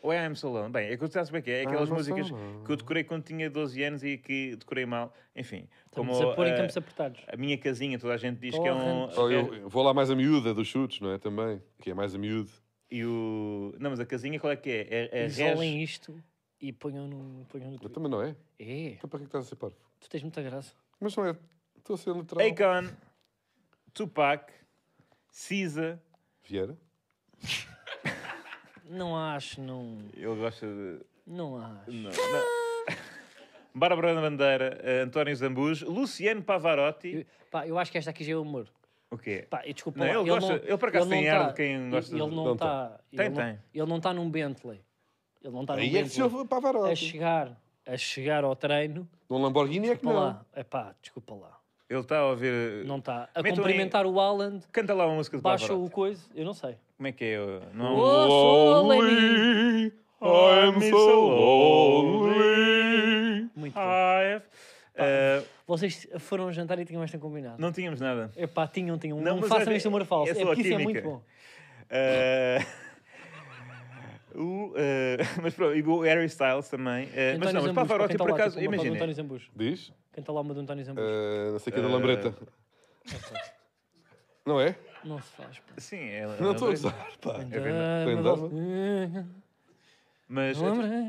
Ou é I'm So Lonely? Bem, é que eu bem que é. é Aquelas ah, músicas que eu decorei quando tinha 12 anos e que decorei mal. Enfim. Estamos como a pôr em eh, campos apertados. a minha casinha, toda a gente diz que é um. Oh, eu eu é- vou lá mais a miúda dos chutes, não é? Também. Que é mais a miúda. E o. Não, mas a casinha qual é que é? é, é Isolem res... isto e ponham no, ponham no Também não é? É. Então para é que estás a ser parvo? Tu tens muita graça. Mas não é. Estou a ser literal. Akon, Tupac, Cisa. Vieira? não acho, não. Ele gosta de. Não acho. Não. não. Bárbara Bandeira, eh, António Zambuz, Luciano Pavarotti. Eu, pá, eu acho que esta aqui já é humor. O quê? Pá, e desculpa, não, lá, ele, gosta, não, ele por acaso ele tem ar de quem gosta ele, tá- ele não Tem, ele tem. Não, ele não está num Bentley. Ele não está num Bentley. E é se eu para A chegar, a chegar ao treino. Num Lamborghini é que não. Lá, epá, desculpa lá. Ele está a ouvir. Eh, não está. A Mete cumprimentar o Alan. Canta lá uma música de Baixa o coisa, eu não sei. Como é que é? Não... É oh, lonely, I'm so lonely. Muito bom. Uh, vocês foram jantar e tinham esta combinado. Não tínhamos nada. Epá, tinham, tinham. Não, não façam isto amor falso. É, é porque isso é muito bom. Uh, uh, *laughs* mas pronto, e o Harry Styles também. Uh, mas não, mas Pavarotti por acaso, tipo, imagina. Diz? Canta lá uma do António Zambujo. não sei que é da Lambreta. *laughs* Não é? Não se faz, pá. Sim, é. Não estou a usar, pá. É verdade. Mas,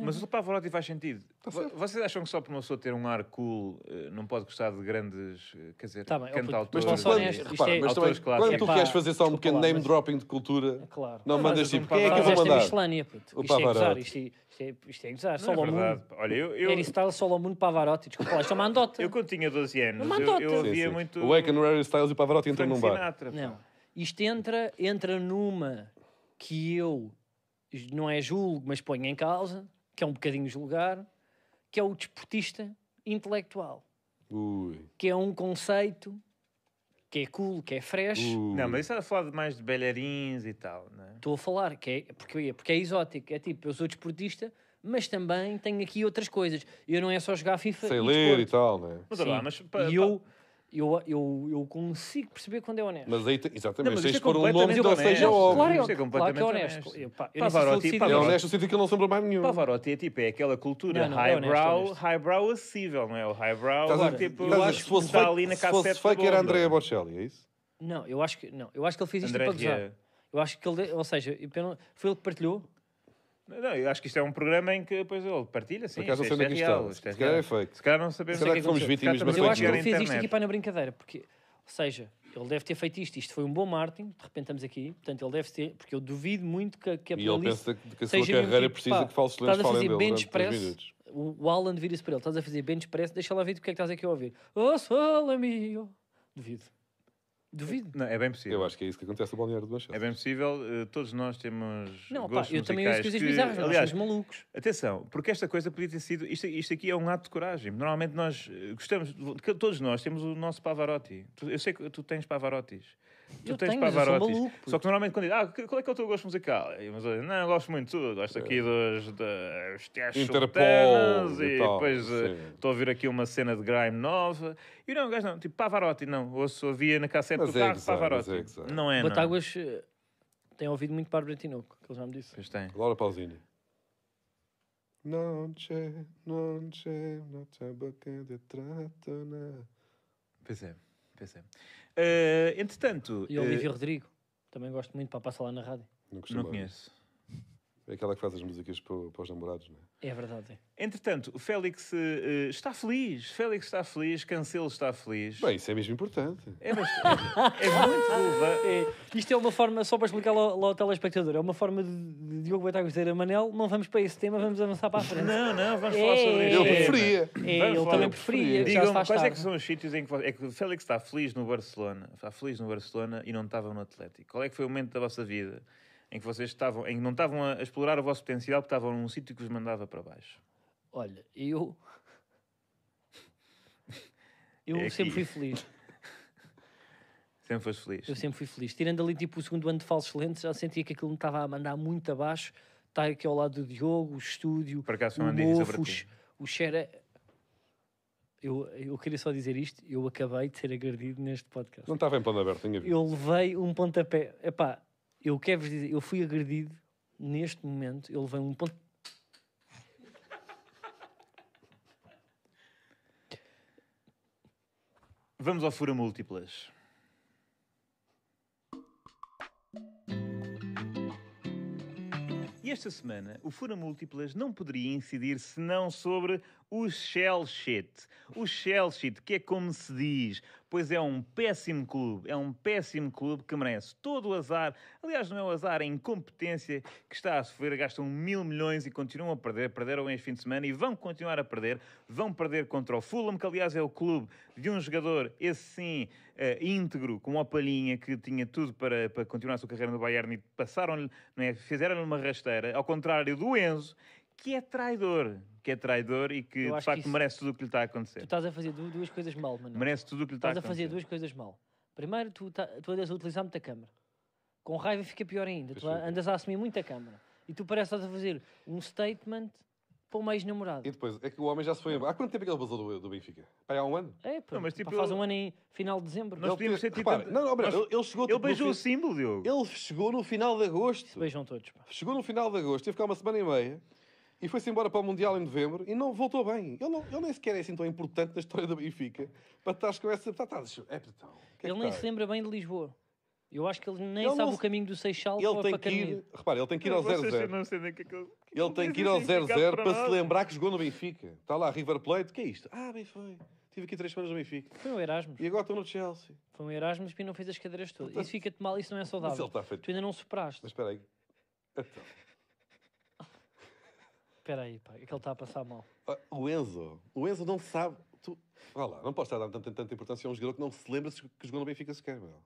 mas o Pavarotti faz sentido. Então Vocês acham que só por uma pessoa ter um ar cool eh, não pode gostar de grandes, eh, quer dizer, tá é cantautores? Mas, quando, é, repara, mas também, quando é, tu pá, queres fazer só um pequeno name mas... dropping de cultura, é claro. não, não mandas tipo, quem é que eu é tipo vou mandar? puto. O isto Pavarotti. Isto, isto, é, isto é gozar, Olha, eu... eu... Harry Styles, Solomundo, Pavarotti, desculpa lá, isto é uma andota. Eu quando tinha 12 anos, eu ouvia muito... O Aiken, o Harry Styles e o Pavarotti entram num bar. Não, isto entra numa que eu não é julgo, mas ponho em causa, que é um bocadinho julgar, que é o desportista intelectual. Ui. Que é um conceito que é cool, que é fresh. Ui. Não, mas isso é era falar mais de bailarins e tal, não é? Estou a falar, que é, porque, porque é exótico. É tipo, eu sou desportista, mas também tenho aqui outras coisas. Eu não é só jogar FIFA. Sei e ler desporto. e tal, não é? Mas, lá, mas, e eu eu, eu, eu consigo perceber quando é honesto. Mas aí, exatamente, não, mas tens é por um nome que não seja óbvio. Claro, é completamente claro que é honesto. honesto. É eu, pá, eu é honesto no sentido que ele não sobra mais nenhum. Pavarotti é tipo, é aquela cultura não, é highbrow, highbrow acessível, não é? O highbrow, tipo, eu acho que fosse está ali na se fosse fake era Andrea Bocelli, é isso? Não, eu acho que, não, eu acho que ele fez isto para gozar. Eu acho que ele, ou seja, foi ele que partilhou não, eu acho que isto é um programa em que depois ele partilha, sim, acaso, isto, isto é, é real. é se calhar é fake. Se calhar não sabemos se calhar que, fomos vítimas, mas eu acho que ele fez isto aqui para na brincadeira, porque, ou seja, ele deve ter feito isto, isto foi um bom marketing, de repente estamos aqui, portanto ele deve ter, porque eu duvido muito que, que a playlist... E ele pensa que, a sua carreira tipo, precisa pá, que falsos lenços falem dele bench press, O Alan vira-se para ele, estás a fazer bem expresso, deixa lá ver o que é que estás aqui a ouvir. Oh, sol amigo! Oh. Duvido. Duvido. Não, é bem possível. Eu acho que é isso que acontece no Balneário de Manchester. É bem possível. Eh, todos nós temos Não, pá, gostos eu também ouço musicais coisas que- bizarras, nós aliás, malucos. Atenção, porque esta coisa podia ter sido. Isto, isto aqui é um ato de coragem. Normalmente nós eh, gostamos. de- Todos nós temos o nosso Pavarotti. Eu sei que tu tens Pavarottis. Tu eu tens tenho, Pavarotti. Maluco, Só que normalmente quando digo, ah, qual é que é o teu gosto musical? E é, mas eu digo, não, eu gosto muito de tudo. Gosto aqui é. dos, dos Interpol e, e tal, depois eh, estou uh, a ouvir aqui uma cena de grime nova. E não, o gajo não, tipo Pavarotti, não. Ouço, ouvia na cassete mas do é carro é Pavarotti. É não é, Batáguas não. Eh, tem ouvido muito Bárbara Tinoco, que ele já me disse. Pois tem. Laura Pausini. Não c'è, não c'è, não c'è não di não Pois não pensei. Uh, entretanto. E o Olívio eh, Rodrigo. Também gosto muito, para passar lá na rádio. Não, não conheço. É aquela que faz as músicas para, para os namorados, não é? É verdade. É. Entretanto, o Félix uh, está feliz. Félix está feliz, Cancelo está feliz. Bem, isso é mesmo importante. É, mas, é muito relevante. *laughs* É, isto é uma forma, só para explicar lá, ao telespectador, é uma forma de, de Diogo Betagos dizer a Manel, não vamos para esse tema, vamos avançar para a frente. Não, não, vamos é, falar sobre isso. Eu preferia. É, eu também preferia. Digam-me, quais tarde. é que são os sítios em que... É que o Félix está feliz no Barcelona, está feliz no Barcelona e não estava no Atlético. Qual é que foi o momento da vossa vida? em que vocês estavam, em que não estavam a explorar o vosso potencial, porque estavam num sítio que vos mandava para baixo? Olha, eu. *laughs* É eu é sempre fui feliz. *laughs* sempre foste feliz. Eu sempre fui feliz. Tirando ali tipo o segundo ano de falsos lentes, já sentia que aquilo me estava a mandar muito abaixo. Está aqui ao lado do Diogo, o estúdio. Para cá, o mofo, o Xera. É- eu, eu queria só dizer isto, eu acabei de ser agredido neste podcast. Não estava em ponto aberto, tinha visto. Eu levei um pontapé. Epá, eu quero vos dizer, eu fui agredido neste momento, eu levei um ponto. Vamos ao Fura Múltiplas. E esta semana, o Fura Múltiplas não poderia incidir senão sobre o Shell Shit. O Shell Shit, que é como se diz, pois é um péssimo clube, é um péssimo clube que merece todo o azar, aliás, não é o azar, é a incompetência que está a sofrer, gastam mil milhões e continuam a perder, perderam este fim de semana e vão continuar a perder, vão perder contra o Fulham, que aliás é o clube de um jogador, esse sim, uh, íntegro, com uma palhinha que tinha tudo para, para continuar a sua carreira no Bayern e passaram-lhe, é? fizeram-lhe uma rasteira, ao contrário do Enzo, que é traidor. Que é traidor e que, de facto, que merece tudo o que lhe está a acontecer. Tu estás a fazer duas coisas mal, mano. Merece tudo o que lhe está a acontecer. Estás a fazer duas coisas mal. Primeiro, tu, tá, tu andas a utilizar muita câmara. Com raiva fica pior ainda. Tu andas a assumir muita câmara. E tu parece estás a fazer um statement para uma ex-namorada. E depois, é que o homem já se foi embora. Há quanto tempo é que ele vazou do, do Benfica? Pai, há um ano? É, pô, não, mas tipo, faz um ano em final de dezembro. Nós podíamos ter tido... Não, não, ele, ele chegou... Ele tipo, beijou o fim... símbolo, Diogo. Ele chegou no final de agosto. Se beijam todos, pá. Chegou no final de agosto, teve que ficar uma semana e meia e foi-se embora para o Mundial em novembro e não voltou bem. Ele, não, ele nem sequer é assim tão importante na história do Benfica para estar com essa. Tá, tá, é, então, é ele nem se lembra bem de Lisboa. Eu acho que ele nem ele sabe não... o caminho do Seixal ele para, tem para que ir, ele tem que ir ao 0-0. É ele, ele tem que ir ao 0-0 assim para, para se lembrar que jogou no Benfica. Está lá River Plate, que é isto? Ah, bem foi. Tive aqui três semanas no Benfica. Foi um Erasmus. E agora estou no Chelsea. Foi um Erasmus e não fez as cadeiras todas. Então, isso fica-te mal, isso não é saudável. Mas ele está feito. Tu ainda não superaste. Mas espera aí. Então... Espera aí, pá, é que ele está a passar mal. Ah, o Enzo, o Enzo não sabe. Tu... Vá lá, não posso estar a dar tanta, tanta importância a um jogador que não se lembra que jogou no Benfica sequer, meu.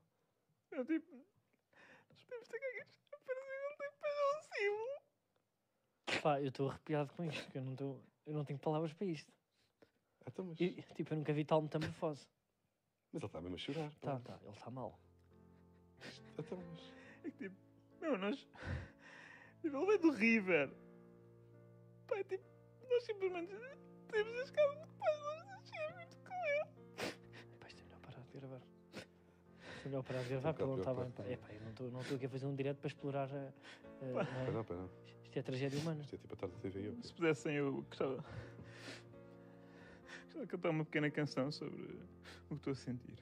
Eu tipo. Nós podemos ter que aparecer ele para tipo, é um símbolo. Pá, eu estou arrepiado com isto, que eu não, tô, eu não tenho palavras para isto. Ah, então, mas... eu, tipo, eu nunca vi tal metamorfose. Mas ele está mesmo a chorar. Está, está, ele está mal. Então, mas... É que tipo, meu, nós. *laughs* ele vem do River pai, tipo, nós simplesmente temos as casas de pai, nós deixamos muito com ele. Pai, isto é melhor parar de gravar. Isto é melhor parar de gravar porque não está bem, pai. É, pai, eu não estou não aqui a fazer um direto para explorar. Uh, pai, não, é? pai, não. Isto é tragédia humana. Isto é tipo a tarde da TV eu. Se pudessem, eu gostava. Gostava de cantar uma pequena canção sobre o que estou a sentir.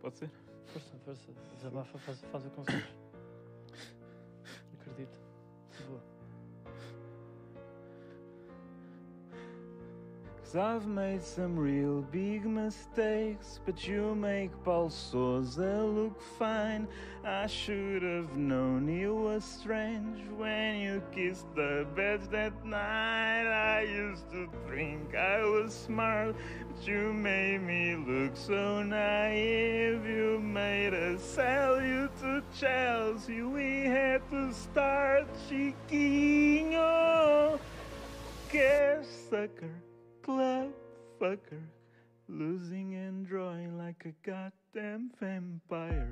Pode ser? Força, força. Desabafa, faz, faz o conselho. Acredito. Boa. I've made some real big mistakes, but you make pulsars that look fine. I should have known you were strange when you kissed the bed that night. I used to think I was smart, but you made me look so naive. You made us sell you to Chelsea. We had to start chiquinho. Care sucker club fucker, losing and drawing like a goddamn vampire.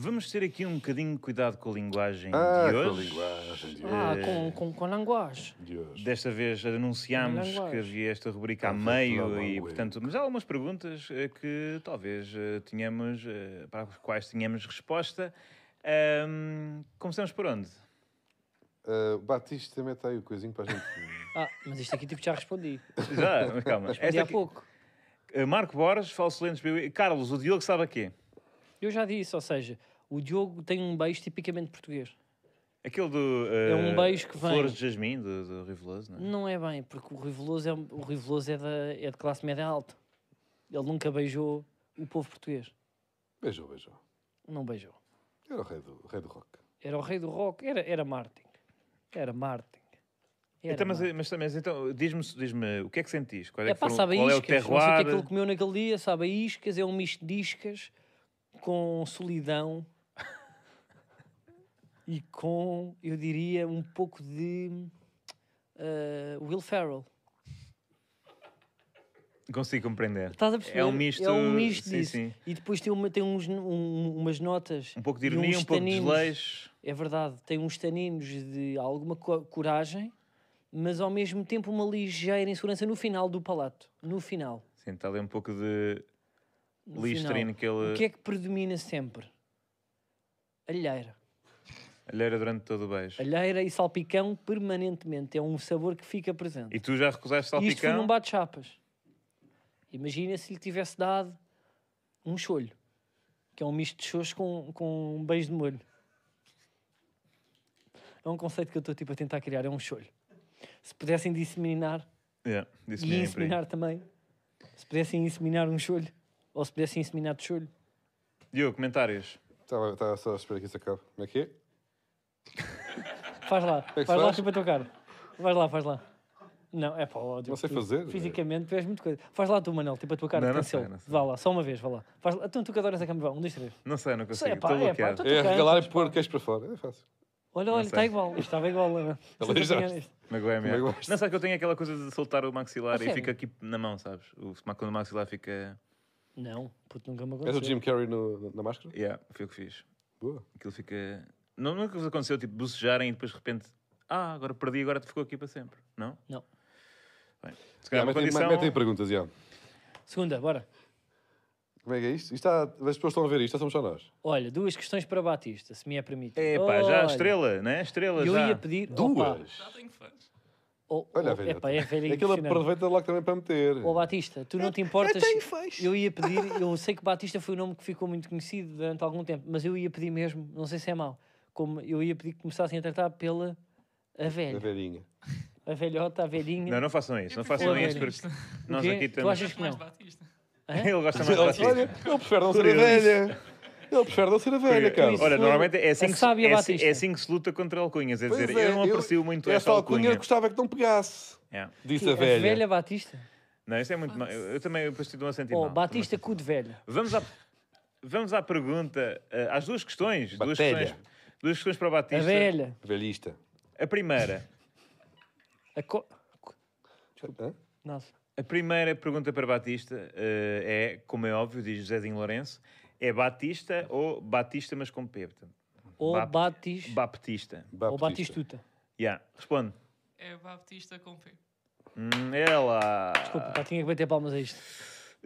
Vamos ter aqui um bocadinho de cuidado com a linguagem ah, de hoje. com a linguagem de ah, hoje. Ah, com, com, com a linguagem. De hoje. Desta vez anunciámos que havia esta rubrica a meio e, portanto, mas há algumas perguntas eh, que talvez eh, tínhamos, eh, para as quais tínhamos resposta. Um, começamos por onde? Uh, Batista também está aí o coisinho para a gente. *laughs* ah, mas isto aqui tipo já respondi. Já, mas calma. Respondi há aqui... pouco. Marco Borges, Falso Lentes, Carlos, o Diogo sabe a quê? Eu já disse, ou seja, o Diogo tem um beijo tipicamente português. Aquele do. Uh, é um eh, beijo que vem. Flores de Jasmim, do, do Riveloso, não é? Não é bem, porque o Riveloso é, o Riveloso é, da, é de classe média alta. Ele nunca beijou o povo português. Beijou, beijou. Não beijou. Era o rei do, rei do rock. Era o rei do rock, era, era Martin. Era Martin. Era então, mas, mas, mas, então, diz-me diz o que é que sentiste? Qual é, é que foram, sabe qual iscas, é o terroir? Não sei o que é que ele comeu naquele dia, sabe a iscas, é um misto de iscas com solidão e com, eu diria, um pouco de uh, Will Ferrell. Consigo compreender. Estás a perceber? É um misto. É um misto sim, disso. Sim. E depois tem, uma, tem uns, um, umas notas. Um pouco de ironia, um pouco de desleixo. É verdade. Tem uns taninos de alguma coragem, mas ao mesmo tempo uma ligeira insegurança no final do palato. No final. Sim, está ali um pouco de listrino que ele. O que é que predomina sempre? A alheira. Alheira durante todo o beijo. Alheira e salpicão permanentemente. É um sabor que fica presente. E tu já recusaste salpicão? Isto foi num bate-chapas. Imagina se lhe tivesse dado um cholho. Que é um misto de cholos com, com um beijo de molho. É um conceito que eu estou tipo, a tentar criar. É um cholho. Se pudessem disseminar... Yeah, disseminar e inseminar também. Se pudessem inseminar um cholho. Ou se pudessem inseminar de cholho. Diogo, comentários? Estava só a esperar que isso acabe. Como é que é? *laughs* Faz lá, é faz lá, chupa a tua cara. Faz lá, faz lá. Não, é pá, ódio. Não sei tipo, fazer. É. Fisicamente, tu és muito coisa. Faz lá tu, Manel, tipo a tua cara, não, não sei, não Vá lá, só uma vez, vá lá. Faz lá. Então tu que adoras a câmera, um, dois, três. Não sei, não consigo. Sei, então é pá, é, é regalar e pôr queijo para fora, é fácil. Olha, olha, está igual. Isto estava igual, não *laughs* é? Magoé Não, sabe que eu tenho aquela coisa de soltar o maxilar e fica aqui na mão, sabes? O, quando o maxilar fica... Não, puto, nunca me aconteceu. És o Jim Carrey no, na máscara? Yeah, foi o que fiz. Boa. Aquilo fica... Não, nunca é vos aconteceu, tipo, bucejarem e depois de repente, ah, agora perdi, agora ficou aqui para sempre, não? Não. Bem, se calhar é uma metem, condição... metem perguntas, já. Segunda, bora. Como é que é isto? isto está, as pessoas estão a ver isto, estamos só nós. Olha, duas questões para Batista, se me é permitido. É pá, já, estrela, né? Estrela, Eu já. ia pedir... Duas? Já tenho fãs. Oh, Olha, oh, velha. Epa, é velha Aquilo aproveita logo também para meter. Ô oh, Batista, tu não te importas. Eu, eu ia pedir, eu sei que Batista foi o nome que ficou muito conhecido durante algum tempo, mas eu ia pedir mesmo, não sei se é mau, como eu ia pedir que começassem a tratar pela a velha. A velhinha. A velhota, a velhinha. Não, não façam isso, não façam isso porque nós aqui estamos. Tu achas que não? *laughs* Ele gosta mais de Batista. Olha, ele prefere não ser a velha. Ele prefere não ser a velha, cara. Olha, normalmente é assim, é que, é, assim, é assim que se luta contra alcunhas. É dizer, é, eu não aprecio eu, muito esta alcunha. alcunha gostava que não pegasse. Yeah. É. Disse a velha. A velha Batista. Não, isso é muito mal. Eu, eu também eu preciso de um sentimento. Oh, Batista cu de velha. Vamos à, vamos à pergunta, eh, às duas questões. Duas questões Duas questões para o Batista. A velha. Velhista. A primeira. A co... Desculpa. Nossa. A primeira pergunta para Batista uh, é, como é óbvio, diz Josézinho Lourenço, é Batista ou Batista, mas com P, portanto. Ou Bap... Batis... Baptista. Baptista. Ou Batistuta. Yeah. Responde. É Baptista com P. Hum, Desculpa, pá, tinha que bater palmas a isto.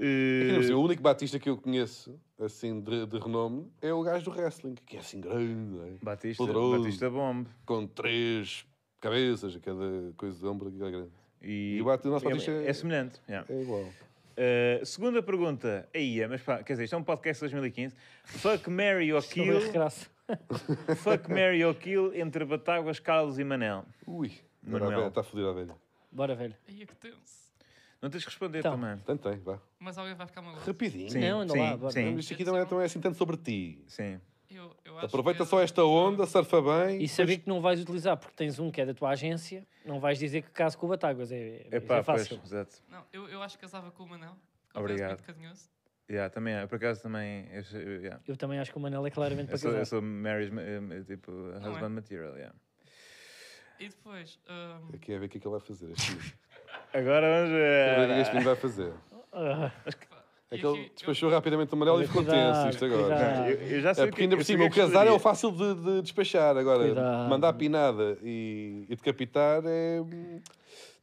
Uh... O único Batista que eu conheço, assim, de, de, renome, é o gajo do wrestling, que é assim grande, é? Batista, Poderoso, Batista Bomb. Com três cabeças, cada coisa de ombro que é grande. E, e o, o nosso Batista é, é semelhante. Yeah. É igual. Uh, segunda pergunta, aí, é, mas pá, quer dizer, isto é um podcast de 2015. Fuck Mary ou é Kill. *laughs* Fuck Mary ou Kill entre Batáguas, Carlos e Manel. Ui, Manuel. está foder a velha. Bora, velho. Aí é que tenso. Não tens que responder Então. também. Tentei, vá. Mas alguém vai ficar maluco. Rapidinho. Sim, Não, anda sim, lá, sim, isto aqui não é, não é assim tanto sobre ti. sim. Eu, eu acho Aproveita que- só esta é onda, surfa bem. E saber que não vais utilizar, porque tens um que é da tua agência, não vais dizer que caso com o Batáguas. É, é, é Epá, é pois, fácil. exato. Não, eu, eu acho que casava com o Manel. um Obrigado. Yeah, também, é. por acaso também. Eu, yeah. Eu também acho que o Manel é claramente para eu, sou, eu sou Mary's eh, tipo, é? husband material. Yeah. E depois, hum, Aqui é ver o que é que ele vai fazer. Agora vamos ver. O que é que vai fazer? Ah. É que ele despachou rapidamente o amarelo e ficou tenso isto agora. É, eu, eu já sei é porque é ainda por cima o casar é o fácil de, de despachar. Agora, Cuidado. mandar a pinada e, e, decapitar é.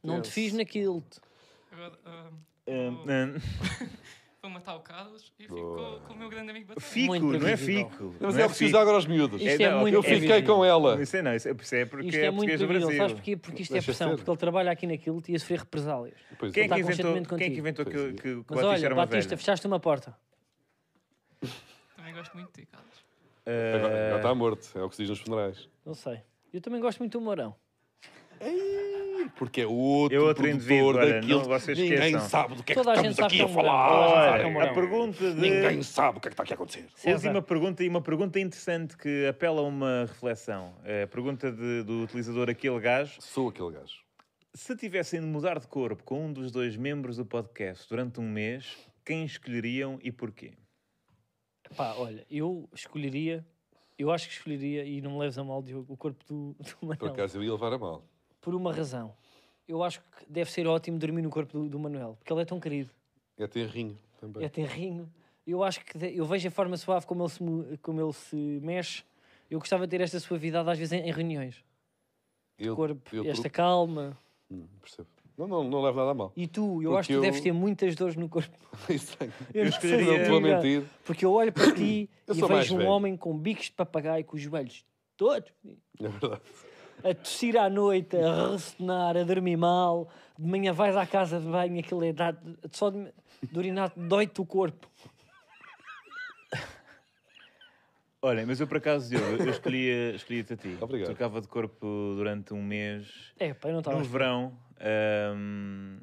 Não te é fiz naquilo. Agora, ah, oh. *laughs* foi matar o Carlos e fico com, com o meu grande amigo Batata. Fico, Muito não é fico. Mas não é, é preciso dar agora aos miúdos. Isto é não, muito eu fiquei é com ela. Isso é não, é, isso é, porque isto é, é muito do Brasil. Sabes porquê? Porque isto é Deixa é pressão, ser. porque ele trabalha aqui naquilo e ia sofrer represálias. Pois quem, é que inventou, contigo. quem é que inventou pois que, que, que Mas Batista olha, Batista, fechaste uma porta. Também gosto muito de ti, Carlos. Uh... Agora, agora está morto, é o que se diz nos funerais. Não sei. Eu também gosto muito do Mourão porque é outro, é outro indivíduo, daquilo. ninguém sabe do que é que estamos aqui é a falar. É a pergunta de... Ninguém sabe o que é que está aqui a acontecer. César. uma pergunta, e uma pergunta interessante que apela a uma reflexão. É, a pergunta de, do utilizador Aquele Gás. Sou Aquele Gás. Se tivessem de mudar de corpo com um dos dois membros do podcast durante um mês, quem escolheriam e porquê? Pá, olha, eu escolheria... Eu acho que escolheria, e não me leves a mal, o corpo do, do Manel. Por acaso eu ia levar a mal por uma razão. Eu acho que deve ser ótimo dormir no corpo do, do Manuel, porque ele é tão querido. É terrinho também. É terrinho. Eu acho que eu vejo a forma suave como ele se, como ele se mexe. Eu gostava de ter esta suavidade às vezes em, reuniões. Eu, corpo, eu esta calma. Não, hum, percebo. Não, não, não levo nada a mal. E tu, eu porque acho que eu... deves ter muitas dores no corpo. *laughs* Isso tenho. Eu, eu escolheria, não vou mentir. Porque eu olho para ti *coughs* e vejo um velho. homem com bicos de papagaio, com os joelhos todos. É verdade a tossir à noite, a ressonar, a dormir mal. De manhã vais à casa de banho, aquilo é dado. Só de, de urinar dói-te o corpo. Olhem, mas eu por acaso, eu, eu escolhia, escolhia-te a ti. Obrigado. Trocava de corpo durante um mês. É, pai, não estava. No verão. Hum,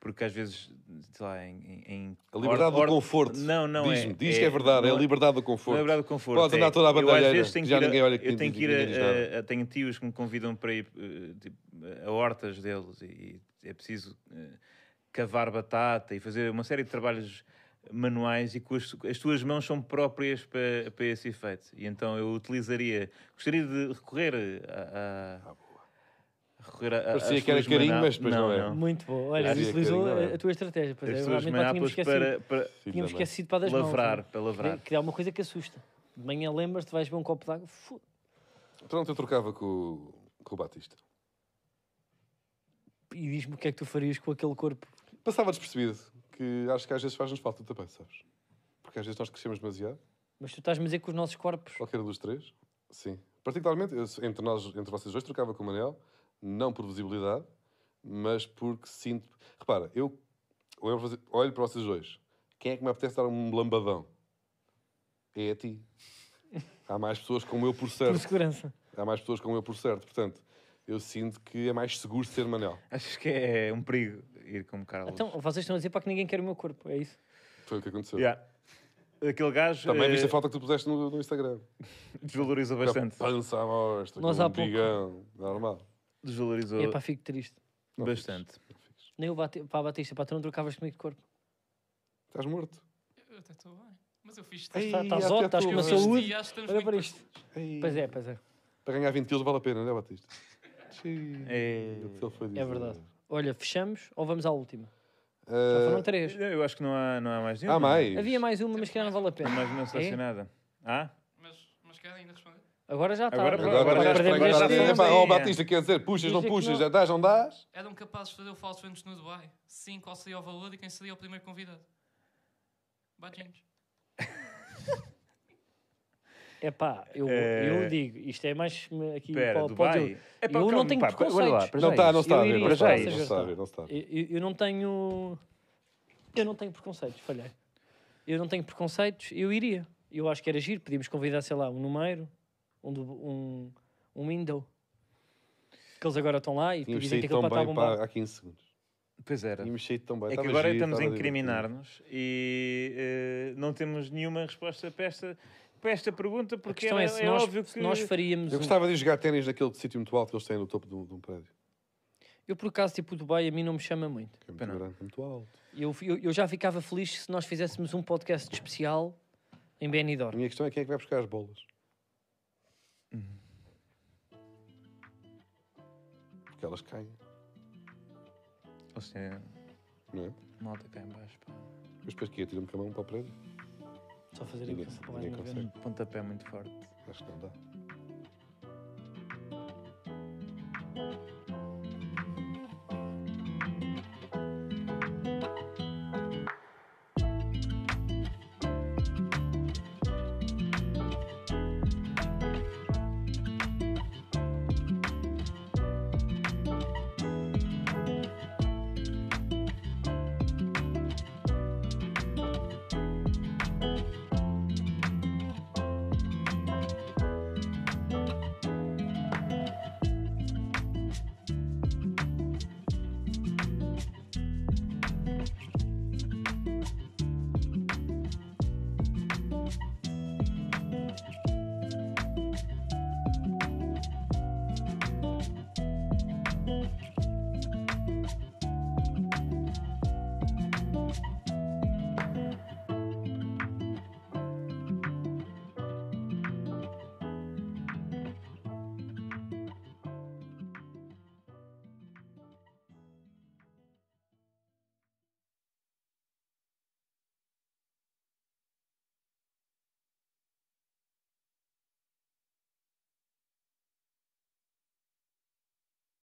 porque às vezes, sei lá, em. em a liberdade or, or, do conforto. Não, não diz é. Diz é, que é verdade, é, a é. liberdade do é conforto. É a liberdade do conforto. Pode andar é, toda a bandalheira, eu às vezes tenho que ir, ninguém olha que Eu tenho que ir a, a, a, Tenho tios que me convidam para ir eh, tipo, a hortas deles e, e é preciso uh, cavar batata e fazer uma série de trabalhos manuais e as, as tuas mãos são próprias para, para esse efeito. E então eu utilizaria. Gostaria de recorrer a, a ah, recorrer a. Parecia que era carinho, mas depois não, não, é. não, é. Muito bom. Olha, utilizou é? a, tua estratégia. Pois é, As é, suas então tínhamos para, para, tínhamos esquecido para das lavrar, mãos. Para lavrar. Que, que é uma coisa que assusta. De manhã lembras-te, vais ver um copo de água. Pronto, eu trocava com, com o Batista. E diz-me o que é que tu farias com aquele corpo? Passava despercebido, que acho que às vezes faz-nos falta também, sabes? Porque às vezes nós crescemos demasiado. Mas tu estás-me a dizer que os nossos corpos. Qualquer dos três? Sim. Particularmente, entre, nós, entre vocês dois, trocava com o Manel não por visibilidade, mas porque sinto. Repara, eu olho para vocês dois. Quem é que me apetece dar um lambadão? É a ti. Há mais pessoas como eu por certo. Por segurança. Há mais pessoas como eu por certo. Portanto, eu sinto que é mais seguro ser Manel. Achas que é um perigo ir como Carlos? Então, vocês estão a dizer para que ninguém quer o meu corpo, é isso? Foi o que aconteceu. Yeah. Aquele gajo. Também é... viste a eh, foto que tu puseste no, no Instagram. *laughs* Desvaloriza bastante. Pança à mostra, Nós há um pouco... normal. Desvalorizou. É pá, fico triste. Não Bastante. Fiz. Nem o Bat... pá, Batista, pá, tu não trocavas comigo de corpo. Estás morto. Eu até estou bem. Mas eu fiz... Ei, Estás ótimo, estás com uma saúde. Olha para isto. Pois é, pois é. Para ganhar 20 quilos vale a pena, não né, é, Batista? é... é verdade. Olha, fechamos ou vamos à última? Uh... Já foram três. Eu acho que não há, não há mais nenhuma. Há mais. Havia mais uma, mas que não vale a pena. Mas não se É? Há? Mas, mas que ainda responde. Agora já está. É? Agora, agora, agora, agora, agora, agora, o Batista quer dizer, puxas, não puxas, já é, dás, não dás? Eram capazes de fazer o falso antes no Dubai. Sim, qual seria o valor e quem seria o primeiro convidado? Batinhos. *laughs* É pá, eu, eu digo, isto é mais aqui Pera, para, Dubai. É pá, tá, é eu calma, não tenho preconceitos. Não está, não está a ver, não está a ver, não está Eu não tenho... Eu não tenho preconceitos, falhei. Eu não tenho preconceitos, eu iria. Eu acho que era giro, podíamos convidar, sei lá, um número um, um, um window. Que eles agora estão lá e tu dizem que aquilo para estar bombado. Há 15 segundos. Pois era. Tínhamos saído tão bem. É que agora giro, estamos a incriminar-nos e uh, não temos nenhuma resposta para esta, para esta pergunta, porque era, é, é, é, se é nós, óbvio que... nós faríamos... Eu gostava de jogar ténis naquele sítio muito alto que eles têm no topo de um, de um prédio. Eu, por acaso, tipo, Dubai a mim não me chama muito. É muito grande, muito alto. Eu, eu, eu, já ficava feliz se nós fizéssemos um podcast especial em Benidorm. A minha questão é quem é que vai buscar as bolas. Porque elas caem. Assim é. Não é? Malta cá em baixo, pá. Mas depois que ia tirar-me com a mão para o prédio? Só fazer a Ninguém- cabeça para baixo. não ver. consegue. Pontapé muito forte. Acho que não dá.